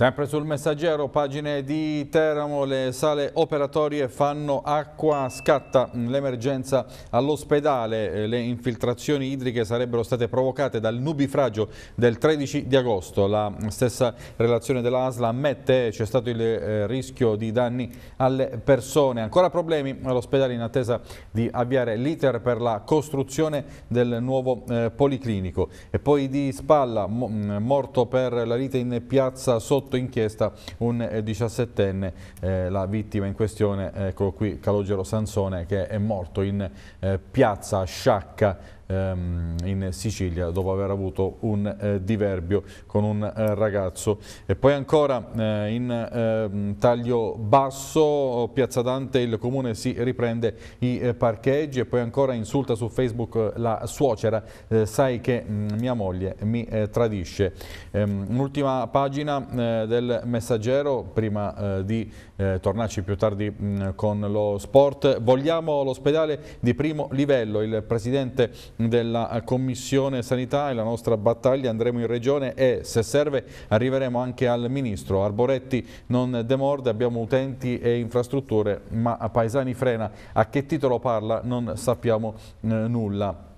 Sempre sul messaggero, pagine di Teramo, le sale operatorie fanno acqua, scatta l'emergenza all'ospedale, eh, le infiltrazioni idriche sarebbero state provocate dal nubifragio del 13 di agosto. La stessa relazione dell'ASLA ASLA ammette c'è stato il eh, rischio di danni alle persone. Ancora problemi all'ospedale in attesa di avviare l'iter per la costruzione del nuovo eh, policlinico. E poi di Spalla, mm, morto per la lite in piazza sotto sotto inchiesta un 17enne, eh, eh, la vittima in questione, eccolo qui, Calogero Sansone, che è morto in eh, piazza Sciacca ehm, in Sicilia dopo aver avuto un eh, diverbio con un eh, ragazzo. E poi ancora eh, in ehm, taglio basso, Piazza Dante, il comune si riprende i eh, parcheggi e poi ancora insulta su Facebook eh, la suocera, eh, sai che mh, mm, mia moglie mi tradisce. Ehm, Un'ultima pagina del messaggero prima di tornarci più tardi mh, mm, con lo sport. Vogliamo l'ospedale di primo livello, il presidente della eh, Commissione Sanità e la nostra battaglia andremo in regione e se serve arriveremo anche al Ministro. Arboretti non demorde, abbiamo utenti e infrastrutture ma Paesani frena. A che titolo parla non sappiamo eh, nulla.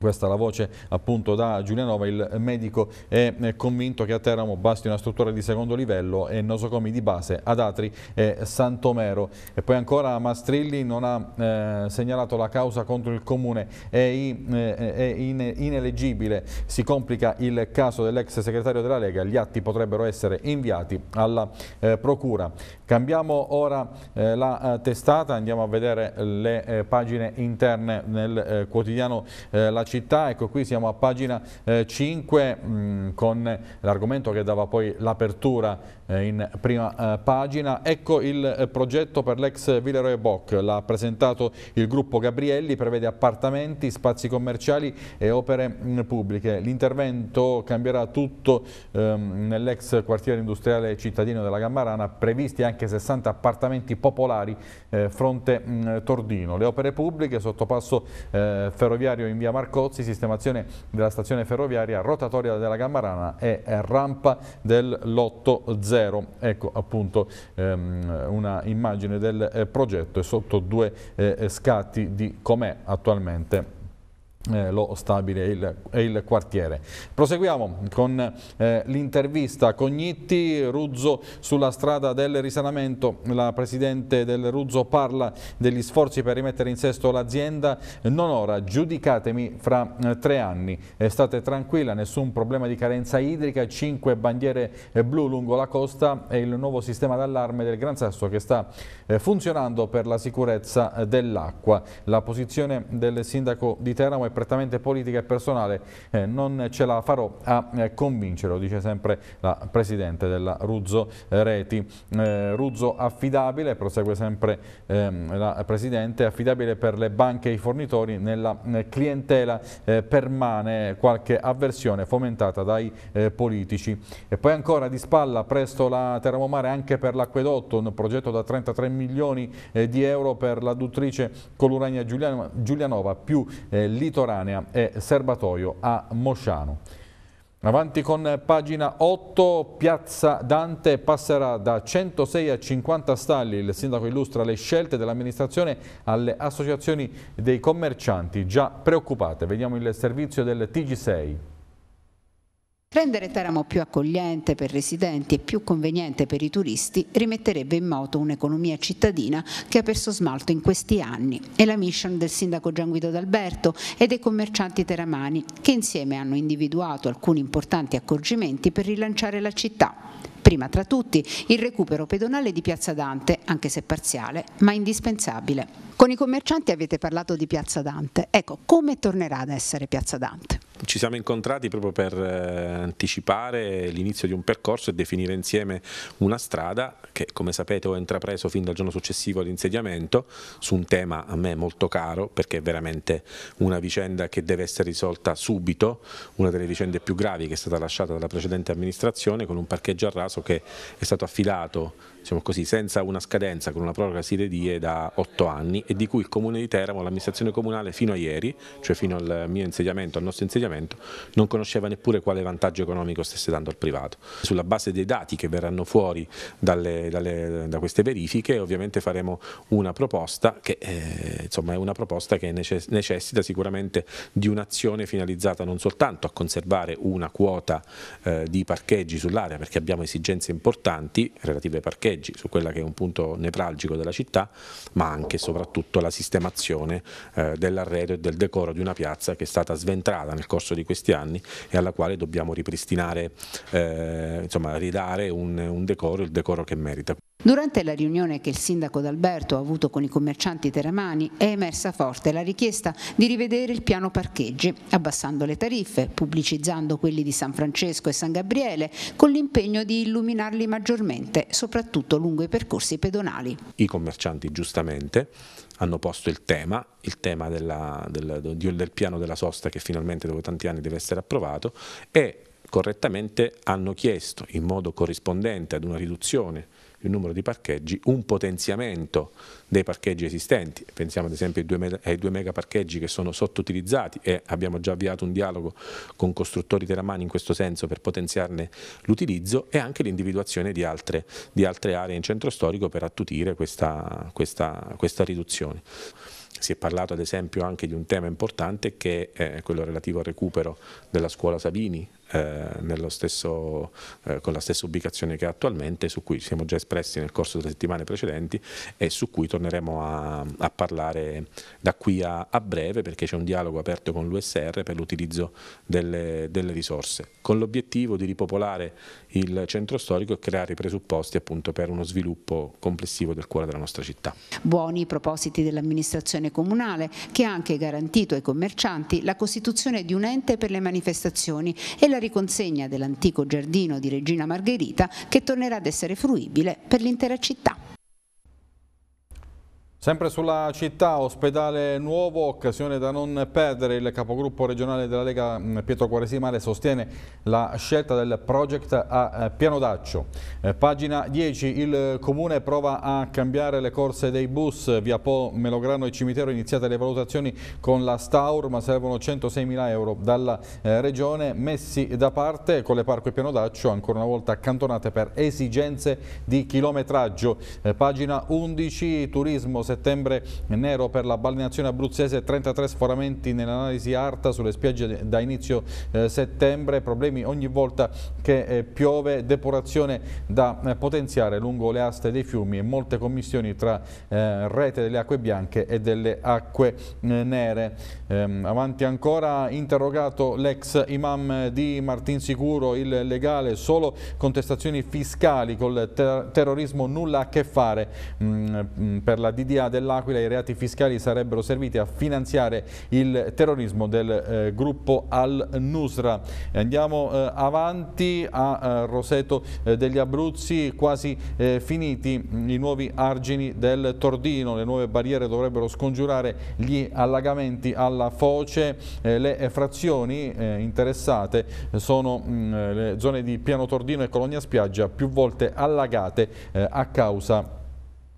Questa è la voce appunto da Giulianova, il medico è eh, convinto che a Teramo basti una struttura di secondo livello e nosocomi di base ad Atri e Santomero. E poi ancora Mastrilli non ha eh, segnalato la causa contro il comune, è, in, eh, è in, ineleggibile, si complica il caso dell'ex segretario della Lega, gli atti potrebbero essere inviati alla eh, procura. Cambiamo ora eh, la eh, testata, andiamo a vedere le pagine interne nel quotidiano La città. Ecco qui siamo a pagina eh, 5 mh, mm, con l'argomento che dava poi l'apertura eh, in prima eh, pagina. Ecco il eh, progetto per l'ex Villeroy Boc, l'ha presentato il gruppo Gabrielli, prevede appartamenti, spazi commerciali e opere mh, mm, pubbliche. L'intervento cambierà tutto ehm, nell'ex quartiere industriale cittadino della Gambarana, previsti anche 60 appartamenti popolari eh, fronte mh, mm, Tordino. Le opere pubbliche, sottopasso eh, ferroviario in via Marco Cozzi, sistemazione della stazione ferroviaria, rotatoria della Gammarana e eh, rampa del lotto 0. Ecco appunto ehm, una immagine del eh, progetto e sotto due eh, scatti di com'è attualmente eh, lo stabile e il, il, quartiere. Proseguiamo con eh, l'intervista Cognitti, Ruzzo sulla strada del risanamento. La presidente del Ruzzo parla degli sforzi per rimettere in sesto l'azienda. Non ora, giudicatemi fra eh, tre anni. Eh, state tranquilla, nessun problema di carenza idrica, Cinque bandiere eh, blu lungo la costa e il nuovo sistema d'allarme del Gran Sasso che sta eh, funzionando per la sicurezza dell'acqua. La posizione del sindaco di Teramo è prettamente politica e personale, eh, non ce la farò a eh, lo dice sempre la Presidente della Ruzzo Reti. Eh, Ruzzo affidabile, prosegue sempre ehm, la Presidente, affidabile per le banche e i fornitori nella eh, clientela eh, permane qualche avversione fomentata dai politici. E poi ancora di spalla presto la Terramomare anche per l'acquedotto, un progetto da 33 milioni di euro per la duttrice Coluragna Giulianova più eh, litorale temporanea e serbatoio a Mosciano. Avanti con pagina 8, Piazza Dante passerà da 106 a 50 stalli. Il sindaco illustra le scelte dell'amministrazione alle associazioni dei commercianti già preoccupate. Vediamo il servizio del TG6. Rendere Teramo più accogliente per residenti e più conveniente per i turisti rimetterebbe in moto un'economia cittadina che ha perso smalto in questi anni. È la mission del sindaco Gian Guido D'Alberto e dei commercianti teramani che insieme hanno individuato alcuni importanti accorgimenti per rilanciare la città. Prima tra tutti il recupero pedonale di Piazza Dante, anche se parziale, ma indispensabile. Con i commercianti avete parlato di Piazza Dante. Ecco, come tornerà ad essere Piazza Dante? ci siamo incontrati proprio per eh, anticipare l'inizio di un percorso e definire insieme una strada che come sapete ho intrapreso fin dal giorno successivo all'insediamento su un tema a me molto caro perché è veramente una vicenda che deve essere risolta subito, una delle vicende più gravi che è stata lasciata dalla precedente amministrazione con un parcheggio a raso che è stato affidato diciamo così, senza una scadenza, con una proroga sine die da otto anni e di cui il Comune di Teramo, l'amministrazione comunale fino a ieri, cioè fino al mio insediamento, al nostro insediamento, non conosceva neppure quale vantaggio economico stesse dando al privato. Sulla base dei dati che verranno fuori dalle, dalle, da queste verifiche ovviamente faremo una proposta che eh, insomma, è una proposta che necessita sicuramente di un'azione finalizzata non soltanto a conservare una quota eh, di parcheggi sull'area perché abbiamo esigenze importanti relative ai parcheggi privilegi su quella che è un punto nevralgico della città, ma anche e soprattutto la sistemazione eh, dell'arredo e del decoro di una piazza che è stata sventrata nel corso di questi anni e alla quale dobbiamo ripristinare, eh, insomma ridare un, un decoro, il decoro che merita. Durante la riunione che il sindaco d'Alberto ha avuto con i commercianti teramani è emersa forte la richiesta di rivedere il piano parcheggi, abbassando le tariffe, pubblicizzando quelli di San Francesco e San Gabriele, con l'impegno di illuminarli maggiormente, soprattutto lungo i percorsi pedonali. I commercianti giustamente hanno posto il tema, il tema della, del, del piano della sosta che finalmente dopo tanti anni deve essere approvato e correttamente hanno chiesto in modo corrispondente ad una riduzione il numero di parcheggi, un potenziamento dei parcheggi esistenti, pensiamo ad esempio ai due, mega, ai due mega parcheggi che sono sottoutilizzati e abbiamo già avviato un dialogo con costruttori teramani in questo senso per potenziarne l'utilizzo e anche l'individuazione di altre, di altre, aree in centro storico per attutire questa, questa, questa riduzione. Si è parlato ad esempio anche di un tema importante che è eh, quello relativo al recupero della scuola Savini, eh, stesso, eh, con la stessa ubicazione che attualmente, su cui ci siamo già espressi nel corso delle settimane precedenti e su cui torneremo a, a parlare da qui a, a breve perché c'è un dialogo aperto con l'USR per l'utilizzo delle, delle risorse, con l'obiettivo di ripopolare il centro storico e creare i presupposti appunto per uno sviluppo complessivo del cuore della nostra città. Buoni i propositi dell'amministrazione comunale che ha anche garantito ai commercianti la costituzione di un ente per le manifestazioni e la riconsegna dell'antico giardino di Regina Margherita che tornerà ad essere fruibile per l'intera città. Sempre sulla città, ospedale nuovo, occasione da non perdere, il capogruppo regionale della Lega mm, Pietro Quaresimale sostiene la scelta del project a eh, piano d'accio. Eh, pagina 10, il comune prova a cambiare le corse dei bus, via Po, Melograno e Cimitero iniziate le valutazioni con la Staur, ma servono 106 mila euro dalla eh, regione, messi da parte con le parco e piano d'accio, ancora una volta accantonate per esigenze di chilometraggio. Pagina 11, turismo settembre nero per la balneazione abruzzese, 33 sforamenti nell'analisi ARTA sulle spiagge da inizio eh, settembre, problemi ogni volta che eh, piove, depurazione da eh, potenziare lungo le aste dei fiumi e molte commissioni tra rete delle acque bianche e delle acque nere. Ehm, avanti ancora interrogato l'ex imam di Martinsicuro, il legale, solo contestazioni fiscali col terrorismo nulla a che fare mm, mm, per la DDA polizia dell'Aquila i reati fiscali sarebbero serviti a finanziare il terrorismo del eh, gruppo Al-Nusra. Andiamo eh, avanti a eh, Roseto eh, degli Abruzzi, quasi eh, finiti mm, i nuovi argini del Tordino, le nuove barriere dovrebbero scongiurare gli allagamenti alla foce, eh, le frazioni interessate sono mh, mm, le zone di Piano Tordino e Colonia Spiaggia più volte allagate a causa di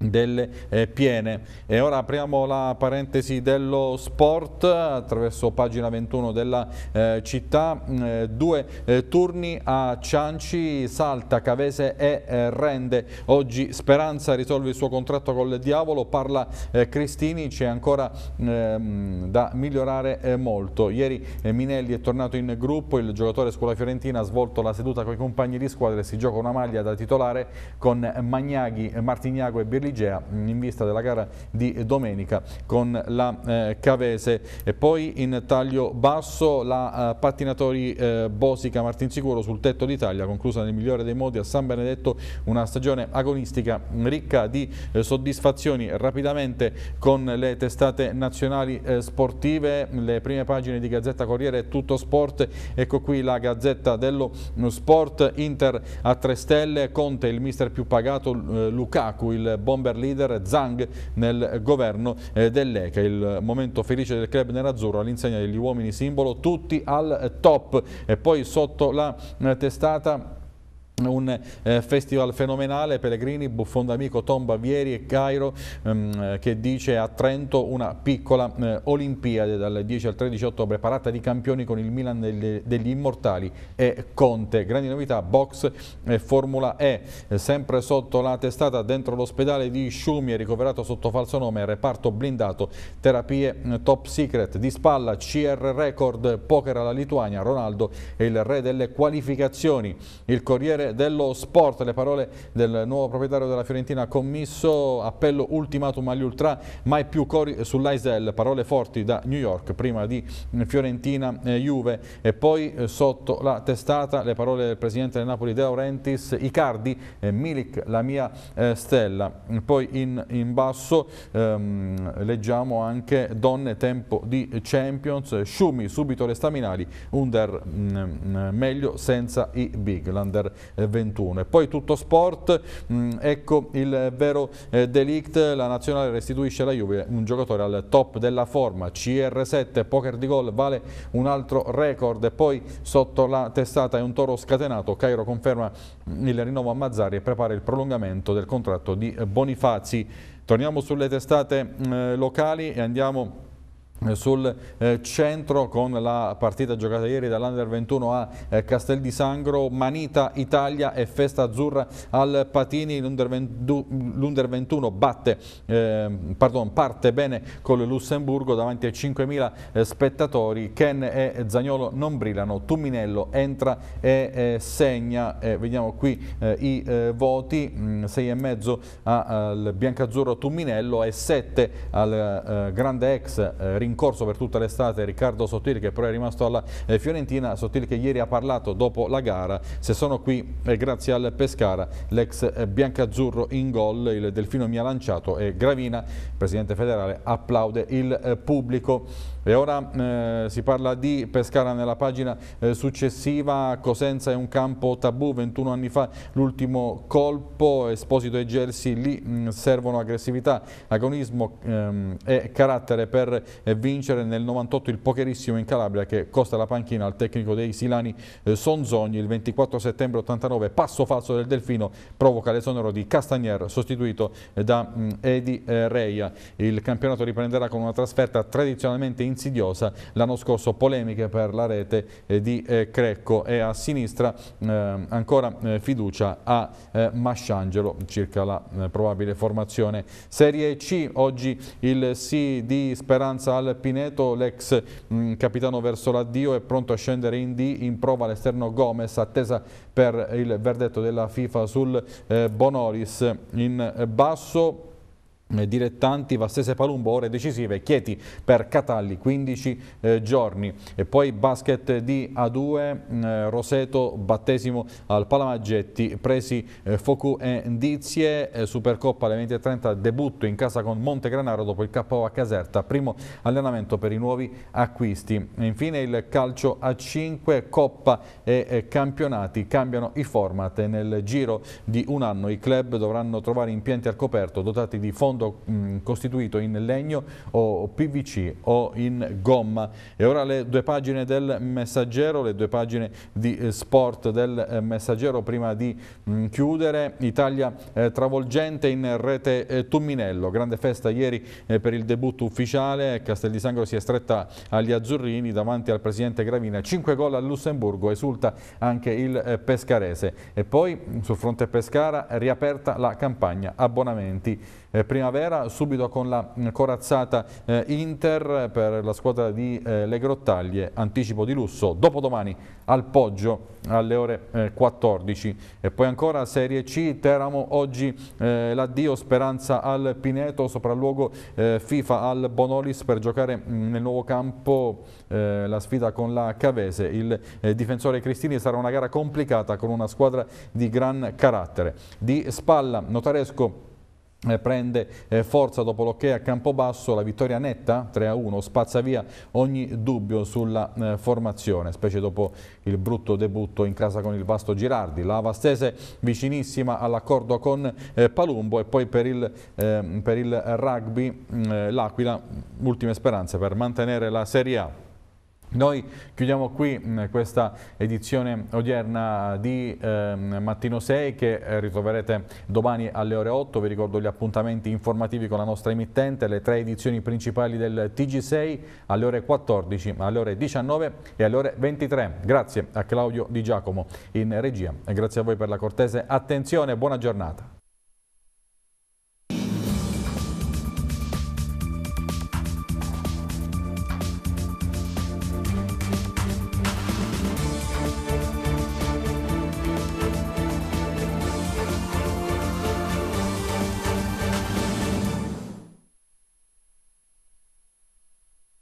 delle eh, piene e ora apriamo la parentesi dello sport attraverso pagina 21 della eh, città mm, eh, due eh, turni a Cianci salta Cavese e eh, rende oggi Speranza risolve il suo contratto col diavolo parla eh, Cristini c'è ancora mm, ehm, da migliorare molto ieri Minelli è tornato in gruppo il giocatore scuola fiorentina ha svolto la seduta con i compagni di squadra e si gioca una maglia da titolare con Magnaghi Martignago e Birlini Ligea in vista della gara di domenica con la eh, Cavese. E poi in taglio basso la eh, pattinatori eh, Bosica Martinsicuro sul tetto d'Italia, conclusa nel migliore dei modi a San Benedetto, una stagione agonistica ricca di eh, soddisfazioni. Rapidamente con le testate nazionali eh, sportive, le prime pagine di Gazzetta Corriere Tutto Sport, ecco qui la Gazzetta dello mm, Sport Inter a tre stelle, Conte il mister più pagato, eh, Lukaku il bomber bomber leader Zhang nel governo eh, dell'ECA. Il momento felice del club nerazzurro all'insegna degli uomini simbolo, tutti al top. E poi sotto la eh, testata un eh, festival fenomenale, Pellegrini, Buffon d'Amico, Tomba, Vieri e Cairo ehm, che dice a Trento una piccola eh, Olimpiade dal 10 al 13 ottobre parata di campioni con il Milan degli, degli Immortali e Conte. Grandi novità, box e Formula E, eh, sempre sotto la testata dentro l'ospedale di Sciumi, ricoverato sotto falso nome, reparto blindato, terapie eh, top secret, di spalla CR record, poker alla Lituania, Ronaldo è il re delle qualificazioni. Il Corriere dello Sport, le parole del nuovo proprietario della Fiorentina commisso, appello ultimatum agli ultra, mai più cori sull'Aisel, parole forti da New York prima di Fiorentina-Juve eh, e poi eh, sotto la testata le parole del presidente del Napoli De Laurentiis, Icardi, eh, Milik, la mia stella. Poi in, in basso ehm, leggiamo anche donne tempo di Champions, Schumi subito le staminali, Under mh, mm, mm, meglio senza i big, l'Under 2021. E poi tutto sport, mm, ecco il vero eh, delict, la nazionale restituisce alla Juve un giocatore al top della forma, CR7, poker di gol, vale un altro record e poi sotto la testata è un toro scatenato, Cairo conferma mm, il rinnovo a Mazzari e prepara il prolungamento del contratto di Bonifazi. Torniamo sulle testate mm, locali e andiamo eh, sul eh, centro con la partita giocata ieri dall'Under 21 a eh, Castel di Sangro, Manita Italia e Festa Azzurra al Patini, l'Under 21 batte, eh, pardon, parte bene con il Lussemburgo davanti ai 5.000 eh, spettatori, Ken e Zagnolo non brillano, Tuminello entra e eh, segna, vediamo qui i voti, 6,5 mm, al Biancazzurro Tuminello e 7 al grande ex eh, in corso per tutta l'estate Riccardo Sottil che però è rimasto alla eh, Fiorentina, Sottil che ieri ha parlato dopo la gara, se sono qui eh, grazie al Pescara, l'ex eh, biancazzurro in gol, il Delfino mi ha lanciato e Gravina, presidente federale, applaude il eh, pubblico. E ora eh, si parla di Pescara nella pagina eh, successiva, Cosenza è un campo tabù, 21 anni fa l'ultimo colpo, Esposito e Gersi lì mh, mm, servono aggressività, agonismo ehm, e carattere per eh, vincere nel 98 il pokerissimo in Calabria che costa la panchina al tecnico dei Silani eh, Sonzogni. Il 24 settembre 89 passo falso del Delfino provoca l'esonero di Castagnier sostituito eh, da mh, mm, Edi eh, Reia. Il campionato riprenderà con una trasferta tradizionalmente insidiosa. L'anno scorso polemiche per la rete eh, di eh, Crecco e a sinistra ehm, ancora eh, fiducia a Masciangelo circa la probabile formazione Serie C. Oggi il sì di Speranza al Pineto, l'ex mm, capitano verso l'addio, è pronto a scendere in D, in prova all'esterno Gomez, attesa per il verdetto della FIFA sul eh, Bonoris in basso eh, dilettanti Vastese Palumbo ore decisive Chieti per Catalli 15 eh, giorni e poi basket di A2 mm, eh, Roseto battesimo al Palamaggetti presi eh, Focu e Ndizie eh, Supercoppa alle 20.30 debutto in casa con Monte Granaro dopo il KO a Caserta primo allenamento per i nuovi acquisti e infine il calcio a 5 Coppa e eh, campionati cambiano i format nel giro di un anno i club dovranno trovare impianti al coperto dotati di fondi fondo mh, mm, costituito in legno o PVC o in gomma. E ora le due pagine del messaggero, le due pagine di eh, sport del eh, messaggero prima di mh, mm, chiudere. Italia eh, travolgente in rete eh, Tumminello, grande festa ieri eh, per il debutto ufficiale, Castel di Sangro si è stretta agli azzurrini davanti al presidente Gravina, 5 gol al Lussemburgo, esulta anche il eh, pescarese. E poi mm, sul fronte Pescara riaperta la campagna abbonamenti eh, primavera, subito con la mm, corazzata eh, Inter per la squadra di eh, Le Grottaglie, anticipo di lusso, dopodomani al Poggio alle ore 14 e poi ancora Serie C, Teramo oggi l'addio Speranza al Pineto, sopralluogo FIFA al Bonolis per giocare mm, nel nuovo campo la sfida con la Cavese, il difensore Cristini sarà una gara complicata con una squadra di gran carattere. Di spalla, Notaresco eh, prende eh, forza dopo l'ok a Campobasso, la vittoria netta 3-1 spazza via ogni dubbio sulla eh, formazione, specie dopo il brutto debutto in casa con il Vasto Girardi, la Vastese vicinissima all'accordo con eh, Palumbo e poi per il, ehm, per il rugby mm, eh, l'Aquila ultime speranze per mantenere la Serie A. Noi chiudiamo qui mm, questa edizione odierna di ehm, eh, Mattino 6 che ritroverete domani alle ore 8. Vi ricordo gli appuntamenti informativi con la nostra emittente, le tre edizioni principali del TG6 alle ore 14, alle ore 19 e alle ore 23. Grazie a Claudio Di Giacomo in regia e grazie a voi per la cortese attenzione. Buona giornata.